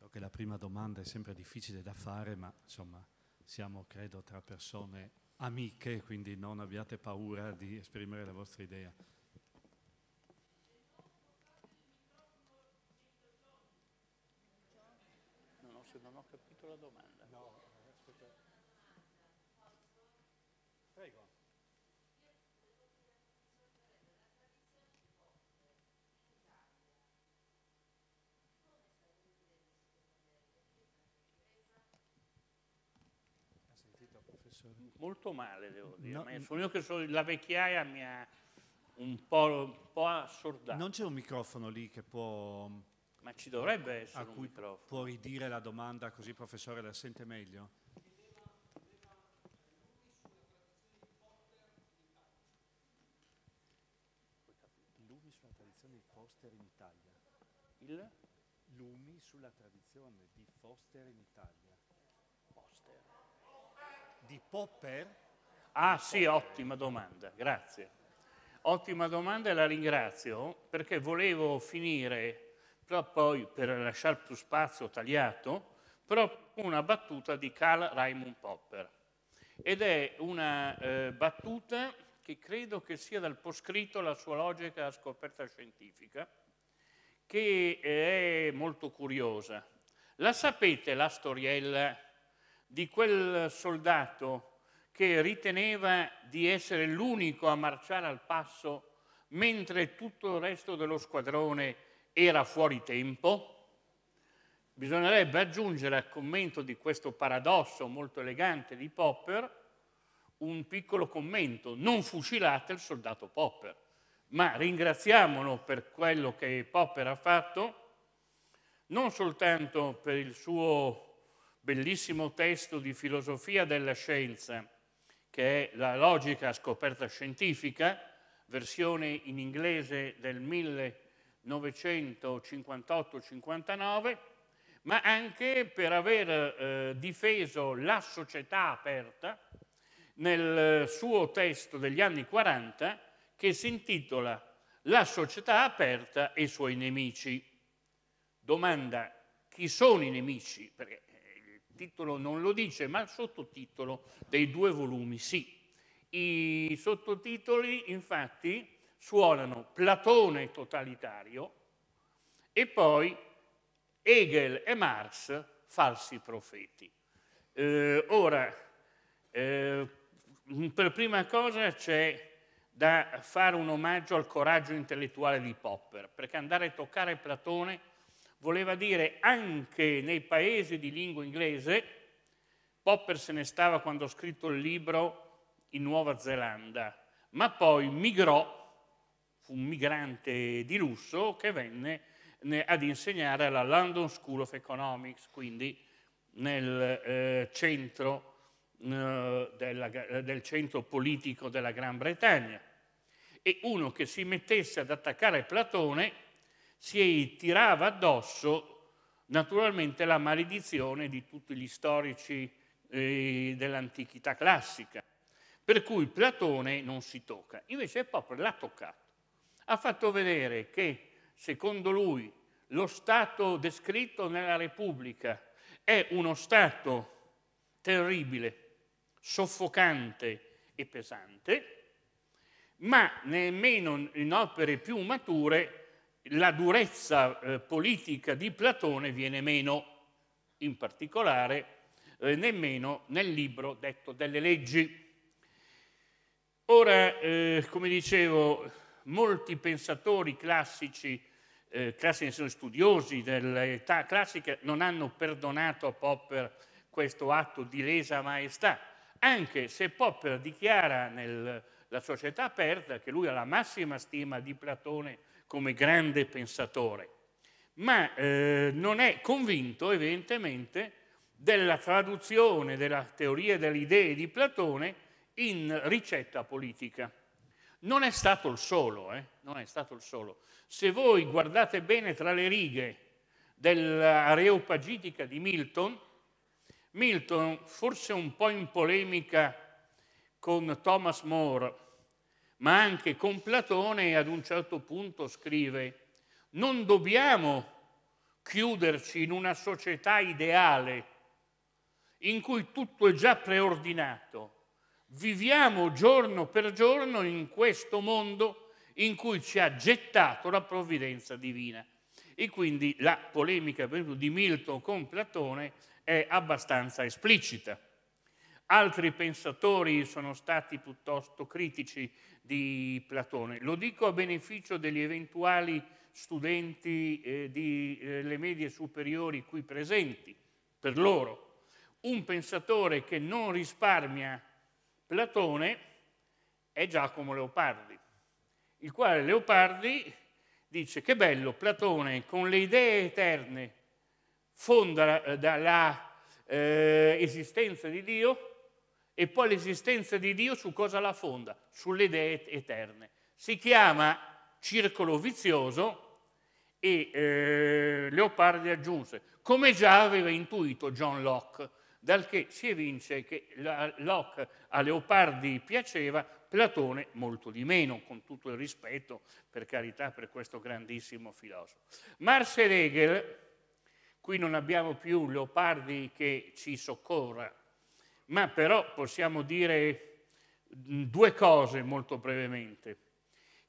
che la prima domanda è sempre difficile da fare, ma insomma siamo credo tra persone amiche, quindi non abbiate paura di esprimere la vostra idea. molto male, devo dire. No, Ma sono io che sono, la vecchiaia mi ha un po', un po assordato. Non c'è un microfono lì che può... Ma ci dovrebbe essere a cui un microfono. Può ridire la domanda così il professore la sente meglio? Lumi sulla tradizione di Foster in Italia. Il? Lumi sulla tradizione di Foster in Italia. Foster di Popper? Ah sì, ottima domanda, grazie. Ottima domanda e la ringrazio perché volevo finire, però poi per lasciare più spazio tagliato, però una battuta di Carl Raimund Popper. Ed è una eh, battuta che credo che sia dal poscritto la sua logica a scoperta scientifica, che è molto curiosa. La sapete la storiella di quel soldato che riteneva di essere l'unico a marciare al passo mentre tutto il resto dello squadrone era fuori tempo, bisognerebbe aggiungere a commento di questo paradosso molto elegante di Popper un piccolo commento, non fucilate il soldato Popper, ma ringraziamolo per quello che Popper ha fatto, non soltanto per il suo bellissimo testo di filosofia della scienza, che è la logica scoperta scientifica, versione in inglese del 1958-59, ma anche per aver eh, difeso la società aperta nel eh, suo testo degli anni 40 che si intitola La società aperta e i suoi nemici. Domanda, chi sono i nemici? Perché titolo non lo dice, ma il sottotitolo dei due volumi sì. I sottotitoli infatti suonano Platone totalitario e poi Hegel e Marx falsi profeti. Eh, ora, eh, per prima cosa c'è da fare un omaggio al coraggio intellettuale di Popper, perché andare a toccare Platone voleva dire anche nei paesi di lingua inglese, Popper se ne stava quando ha scritto il libro in Nuova Zelanda, ma poi migrò, fu un migrante di lusso che venne ad insegnare alla London School of Economics, quindi nel eh, centro eh, della, eh, del centro politico della Gran Bretagna e uno che si mettesse ad attaccare Platone si tirava addosso naturalmente la maledizione di tutti gli storici eh, dell'antichità classica, per cui Platone non si tocca, invece Popper l'ha toccato, ha fatto vedere che secondo lui lo Stato descritto nella Repubblica è uno Stato terribile, soffocante e pesante, ma nemmeno in opere più mature la durezza eh, politica di Platone viene meno, in particolare eh, nemmeno nel libro detto delle leggi. Ora, eh, come dicevo, molti pensatori classici, eh, classici studiosi dell'età classica, non hanno perdonato a Popper questo atto di lesa maestà, anche se Popper dichiara nella Società Aperta che lui ha la massima stima di Platone come grande pensatore, ma eh, non è convinto evidentemente della traduzione della teoria delle idee di Platone in ricetta politica. Non è stato il solo, eh? non è stato il solo. Se voi guardate bene tra le righe dell'areopagitica di Milton, Milton, forse un po' in polemica con Thomas More, ma anche con Platone ad un certo punto scrive non dobbiamo chiuderci in una società ideale in cui tutto è già preordinato. Viviamo giorno per giorno in questo mondo in cui ci ha gettato la provvidenza divina. E quindi la polemica di Milton con Platone è abbastanza esplicita. Altri pensatori sono stati piuttosto critici di Platone. Lo dico a beneficio degli eventuali studenti eh, delle eh, medie superiori qui presenti, per loro. Un pensatore che non risparmia Platone è Giacomo Leopardi, il quale Leopardi dice che bello Platone con le idee eterne fonda la, la eh, eh di Dio e poi l'esistenza di Dio su cosa la fonda? Sulle idee eterne. Si chiama circolo vizioso e eh, Leopardi aggiunse, come già aveva intuito John Locke, dal che si evince che la, Locke a Leopardi piaceva, Platone molto di meno, con tutto il rispetto, per carità, per questo grandissimo filosofo. Marcel Hegel, qui non abbiamo più Leopardi che ci soccorra, ma però possiamo dire mm, due cose molto brevemente,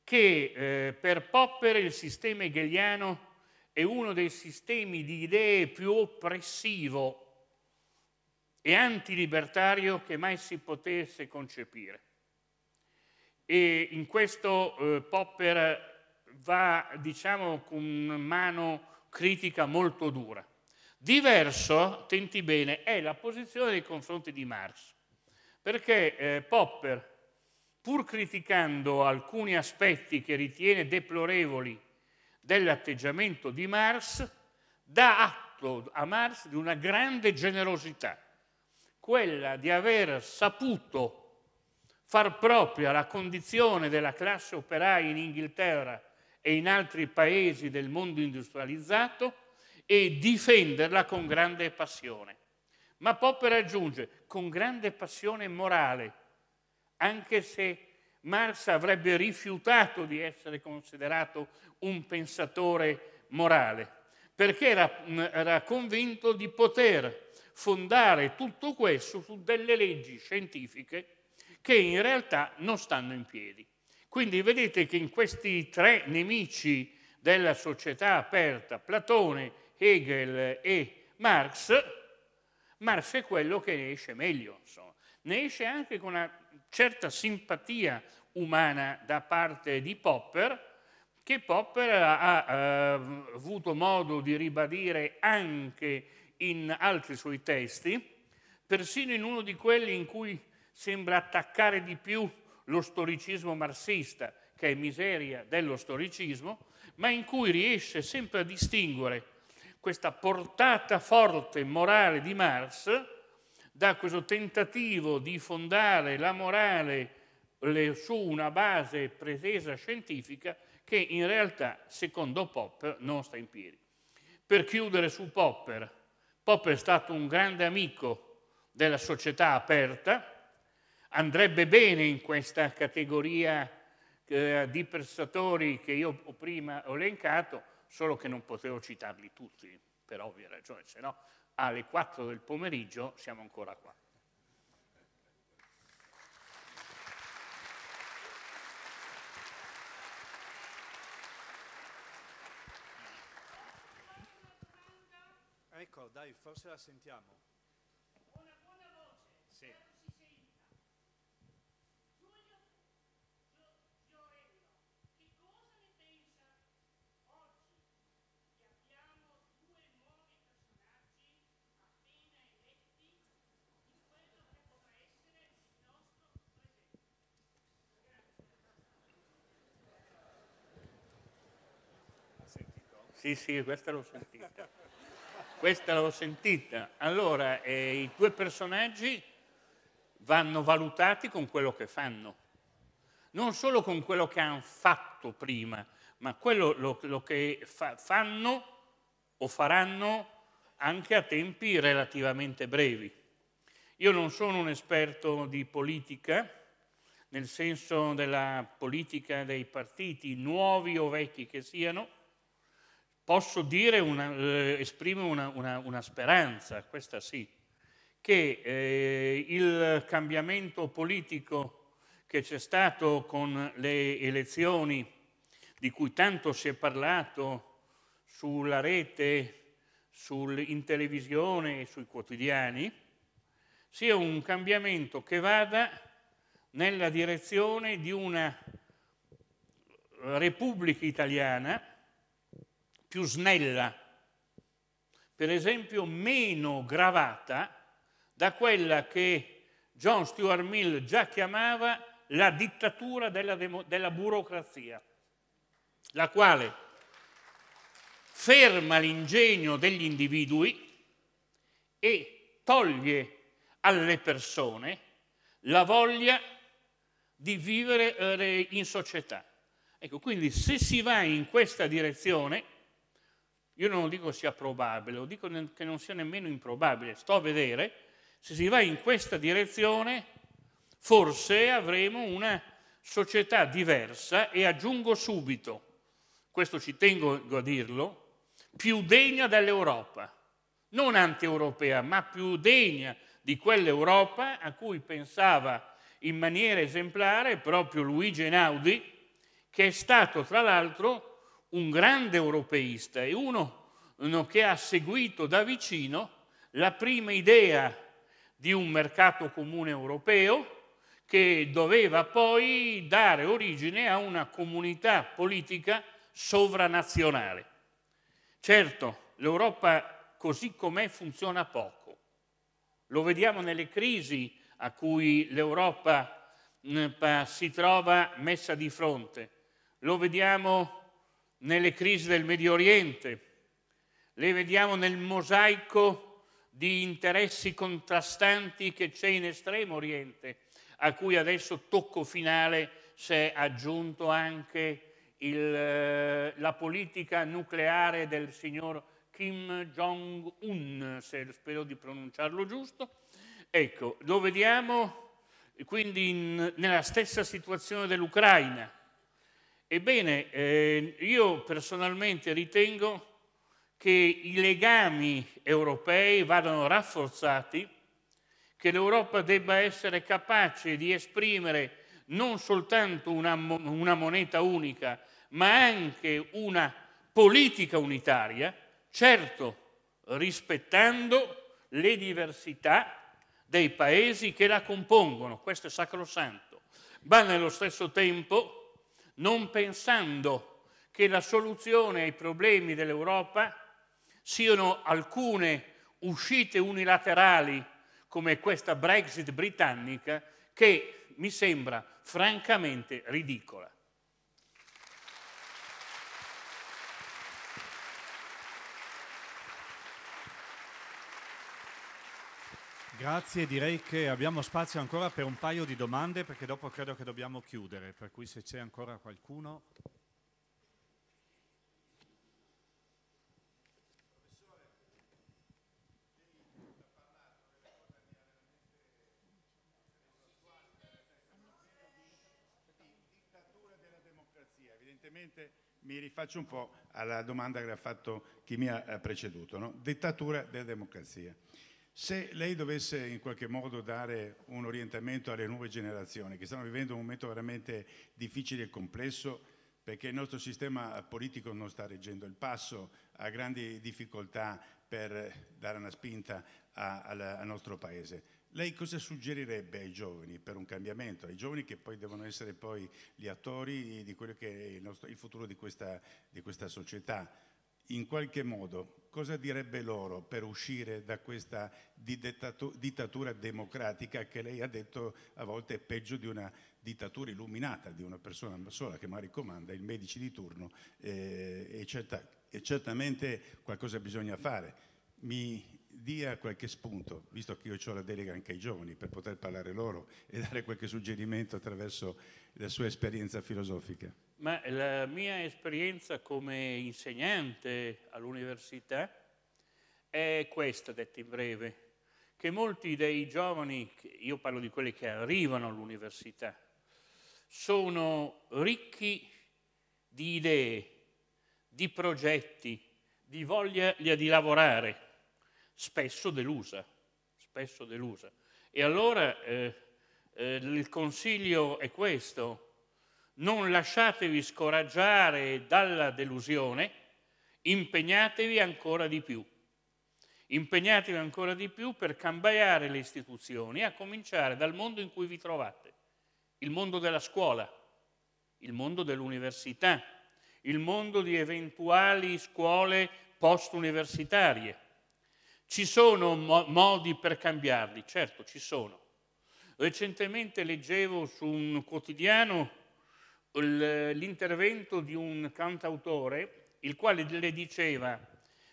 che eh, per Popper il sistema hegeliano è uno dei sistemi di idee più oppressivo e antilibertario che mai si potesse concepire. E in questo eh, Popper va, diciamo, con mano critica molto dura. Diverso, attenti bene, è la posizione nei confronti di Marx, perché eh, Popper, pur criticando alcuni aspetti che ritiene deplorevoli dell'atteggiamento di Marx, dà atto a Marx di una grande generosità, quella di aver saputo far propria la condizione della classe operaia in Inghilterra e in altri paesi del mondo industrializzato, e difenderla con grande passione. Ma Popper aggiunge, con grande passione morale, anche se Marx avrebbe rifiutato di essere considerato un pensatore morale, perché era, mm, era convinto di poter fondare tutto questo su delle leggi scientifiche che in realtà non stanno in piedi. Quindi vedete che in questi tre nemici della società aperta, Platone, Hegel e Marx, Marx è quello che ne esce meglio, insomma. ne esce anche con una certa simpatia umana da parte di Popper, che Popper ha, ha eh, avuto modo di ribadire anche in altri suoi testi, persino in uno di quelli in cui sembra attaccare di più lo storicismo marxista, che è miseria dello storicismo, ma in cui riesce sempre a distinguere questa portata forte morale di Marx da questo tentativo di fondare la morale le, su una base pretesa scientifica che in realtà, secondo Popper, non sta in piedi. Per chiudere su Popper, Popper è stato un grande amico della società aperta, andrebbe bene in questa categoria eh, di prestatori che io prima ho elencato, solo che non potevo citarli tutti, per ovvie ragioni, se no alle 4 del pomeriggio siamo ancora qua. Ecco, dai, forse la sentiamo. Sì, sì, questa l'ho sentita. questa l'ho sentita. Allora, eh, i due personaggi vanno valutati con quello che fanno, non solo con quello che hanno fatto prima, ma quello lo, lo che fa, fanno o faranno anche a tempi relativamente brevi. Io non sono un esperto di politica, nel senso della politica dei partiti, nuovi o vecchi che siano, posso una, eh, esprimere una, una, una, speranza, questa sì, che eh, il cambiamento politico che c'è stato con le elezioni, di cui tanto si è parlato sulla rete, sul, in televisione e sui quotidiani, sia un cambiamento che vada nella direzione di una eh, Repubblica italiana più snella, per esempio meno gravata da quella che John Stuart Mill già chiamava la dittatura della, della burocrazia, la quale ferma l'ingegno degli individui e toglie alle persone la voglia di vivere eh, in società. Ecco, quindi se si va in questa direzione, io non dico sia probabile, lo dico che non sia nemmeno improbabile. Sto a vedere se si va in questa direzione, forse avremo una società diversa e aggiungo subito, questo ci tengo a dirlo, più degna dell'Europa, non anti-europea, ma più degna di quell'Europa a cui pensava in maniera esemplare proprio Luigi Einaudi, che è stato tra l'altro un grande europeista e uno, uno che ha seguito da vicino la prima idea di un mercato comune europeo che doveva poi dare origine a una comunità politica sovranazionale. Certo, l'Europa così com'è funziona poco. Lo vediamo nelle crisi a cui l'Europa mm, si trova messa di fronte. Lo vediamo nelle crisi del Medio Oriente, le vediamo nel mosaico di interessi contrastanti che c'è in Estremo Oriente, a cui adesso tocco finale si è aggiunto anche il, eh, la politica nucleare del signor Kim Jong-un, se spero di pronunciarlo giusto. Ecco, lo vediamo quindi in, nella stessa situazione dell'Ucraina, Ebbene, eh, io personalmente ritengo che i legami europei vadano rafforzati, che l'Europa debba essere capace di esprimere non soltanto una, una moneta unica, ma anche una politica unitaria, certo rispettando le diversità dei paesi che la compongono, questo è sacrosanto, ma nello stesso tempo non pensando che la soluzione ai problemi dell'Europa siano alcune uscite unilaterali come questa Brexit britannica che mi sembra francamente ridicola. Grazie, direi che abbiamo spazio ancora per un paio di domande perché dopo credo che dobbiamo chiudere, per cui se c'è ancora qualcuno... evidentemente mi rifaccio un po' alla domanda che ha fatto chi mi ha eh, preceduto, no? dittatura della democrazia. Se lei dovesse in qualche modo dare un orientamento alle nuove generazioni che stanno vivendo un momento veramente difficile e complesso perché il nostro sistema politico non sta reggendo il passo, ha grandi difficoltà per dare una spinta a, a, al nostro Paese. Lei cosa suggerirebbe ai giovani per un cambiamento, ai giovani che poi devono essere poi gli attori di quello che è il, nostro, il futuro di questa, di questa società? in qualche modo, cosa direbbe loro per uscire da questa dittatura democratica che lei ha detto a volte è peggio di una dittatura illuminata, di una persona sola che magari comanda, il medici di turno, eh, e, certa, e certamente qualcosa bisogna fare. Mi dia qualche spunto, visto che io ho la delega anche ai giovani, per poter parlare loro e dare qualche suggerimento attraverso la sua esperienza filosofica ma la mia esperienza come insegnante all'università è questa, detta in breve, che molti dei giovani, io parlo di quelli che arrivano all'università, sono ricchi di idee, di progetti, di voglia di lavorare, spesso delusa, spesso delusa. E allora eh, eh, il consiglio è questo, non lasciatevi scoraggiare dalla delusione, impegnatevi ancora di più. Impegnatevi ancora di più per cambiare le istituzioni, a cominciare dal mondo in cui vi trovate, il mondo della scuola, il mondo dell'università, il mondo di eventuali scuole post-universitarie. Ci sono mo modi per cambiarli, certo ci sono. Recentemente leggevo su un quotidiano l'intervento di un cantautore, il quale le diceva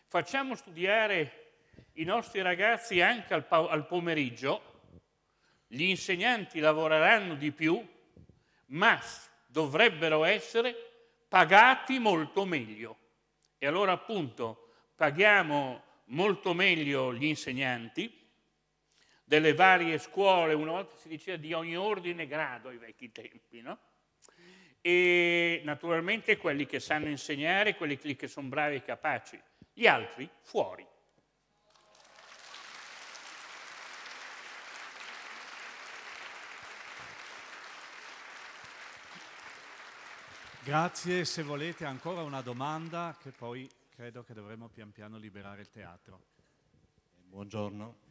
facciamo studiare i nostri ragazzi anche al, al pomeriggio, gli insegnanti lavoreranno di più, ma dovrebbero essere pagati molto meglio. E allora appunto paghiamo molto meglio gli insegnanti delle varie scuole, una volta si diceva di ogni ordine e grado ai vecchi tempi, no? e naturalmente quelli che sanno insegnare, quelli che sono bravi e capaci, gli altri fuori. Grazie, se volete ancora una domanda che poi credo che dovremo pian piano liberare il teatro. Buongiorno.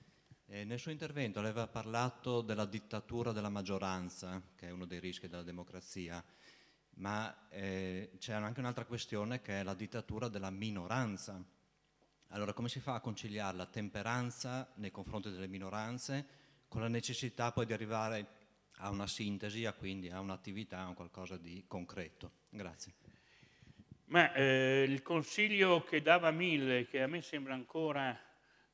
Eh, nel suo intervento lei aveva parlato della dittatura della maggioranza, che è uno dei rischi della democrazia ma eh, c'è anche un'altra questione che è la dittatura della minoranza. Allora come si fa a conciliare la temperanza nei confronti delle minoranze con la necessità poi di arrivare a una sintesi, a quindi a un'attività, a un qualcosa di concreto? Grazie. Ma eh, il consiglio che dava Mille, che a me sembra ancora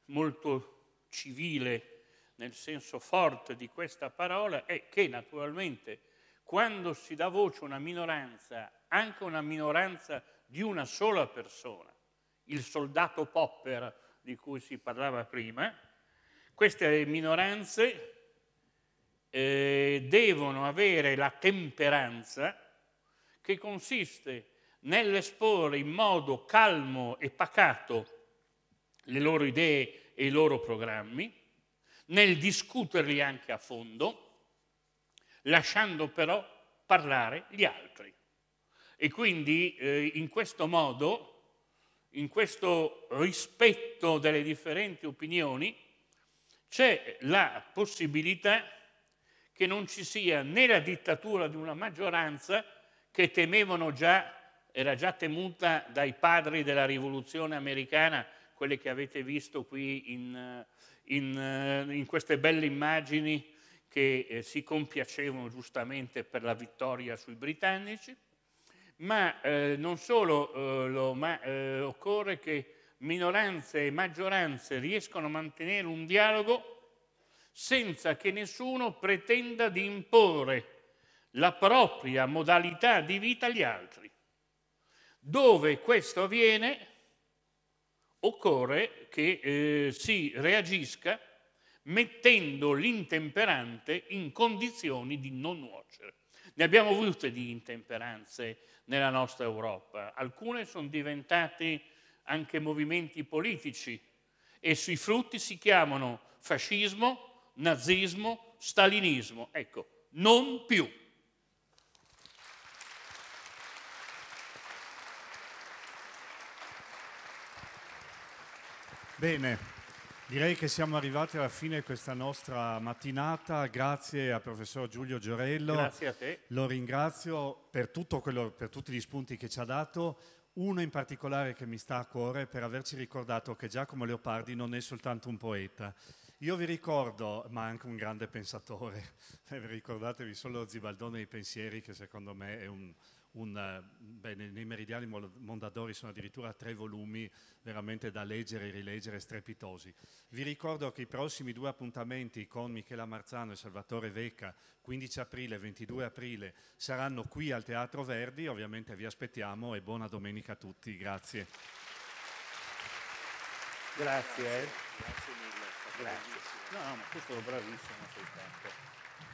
molto civile nel senso forte di questa parola, è che naturalmente quando si dà voce a una minoranza, anche una minoranza di una sola persona, il soldato popper di cui si parlava prima, queste minoranze eh, devono avere la temperanza che consiste nell'esporre in modo calmo e pacato le loro idee e i loro programmi, nel discuterli anche a fondo, lasciando però parlare gli altri. E quindi eh, in questo modo, in questo rispetto delle differenti opinioni, c'è la possibilità che non ci sia né la dittatura di una maggioranza che temevano già, era già temuta dai padri della rivoluzione americana, quelle che avete visto qui in, eh, in, eh, in queste belle immagini che eh, si compiacevano giustamente per la vittoria sui britannici, ma eh, non solo, eh, lo, ma eh, occorre che minoranze e maggioranze riescano a mantenere un dialogo senza che nessuno pretenda di imporre la propria modalità di vita agli altri. Dove questo avviene occorre che eh, si reagisca mettendo l'intemperante in condizioni di non nuocere. Ne abbiamo avute di intemperanze nella nostra Europa, alcune sono diventate anche movimenti politici e sui frutti si chiamano fascismo, nazismo, stalinismo. Ecco, non più. Bene, Direi che siamo arrivati alla fine di questa nostra mattinata, grazie al professor Giulio Giorello. Grazie a te. Lo ringrazio per, quello, per, tutti gli spunti che ci ha dato, uno in particolare che mi sta a cuore per averci ricordato che Giacomo Leopardi non è soltanto un poeta. Io vi ricordo, ma anche un grande pensatore, ricordatevi solo Zibaldone dei pensieri che secondo me è un, un, eh, beh, nei meridiani Mondadori sono addirittura tre volumi veramente da leggere e rileggere strepitosi. Vi ricordo che i prossimi due appuntamenti con Michela Marzano e Salvatore Vecca, 15 aprile e 22 aprile, saranno qui al Teatro Verdi, ovviamente vi aspettiamo e buona domenica a tutti, grazie. Grazie. Grazie, mille. Grazie. No, no, ma tu sei bravissimo. Sei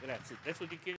Grazie.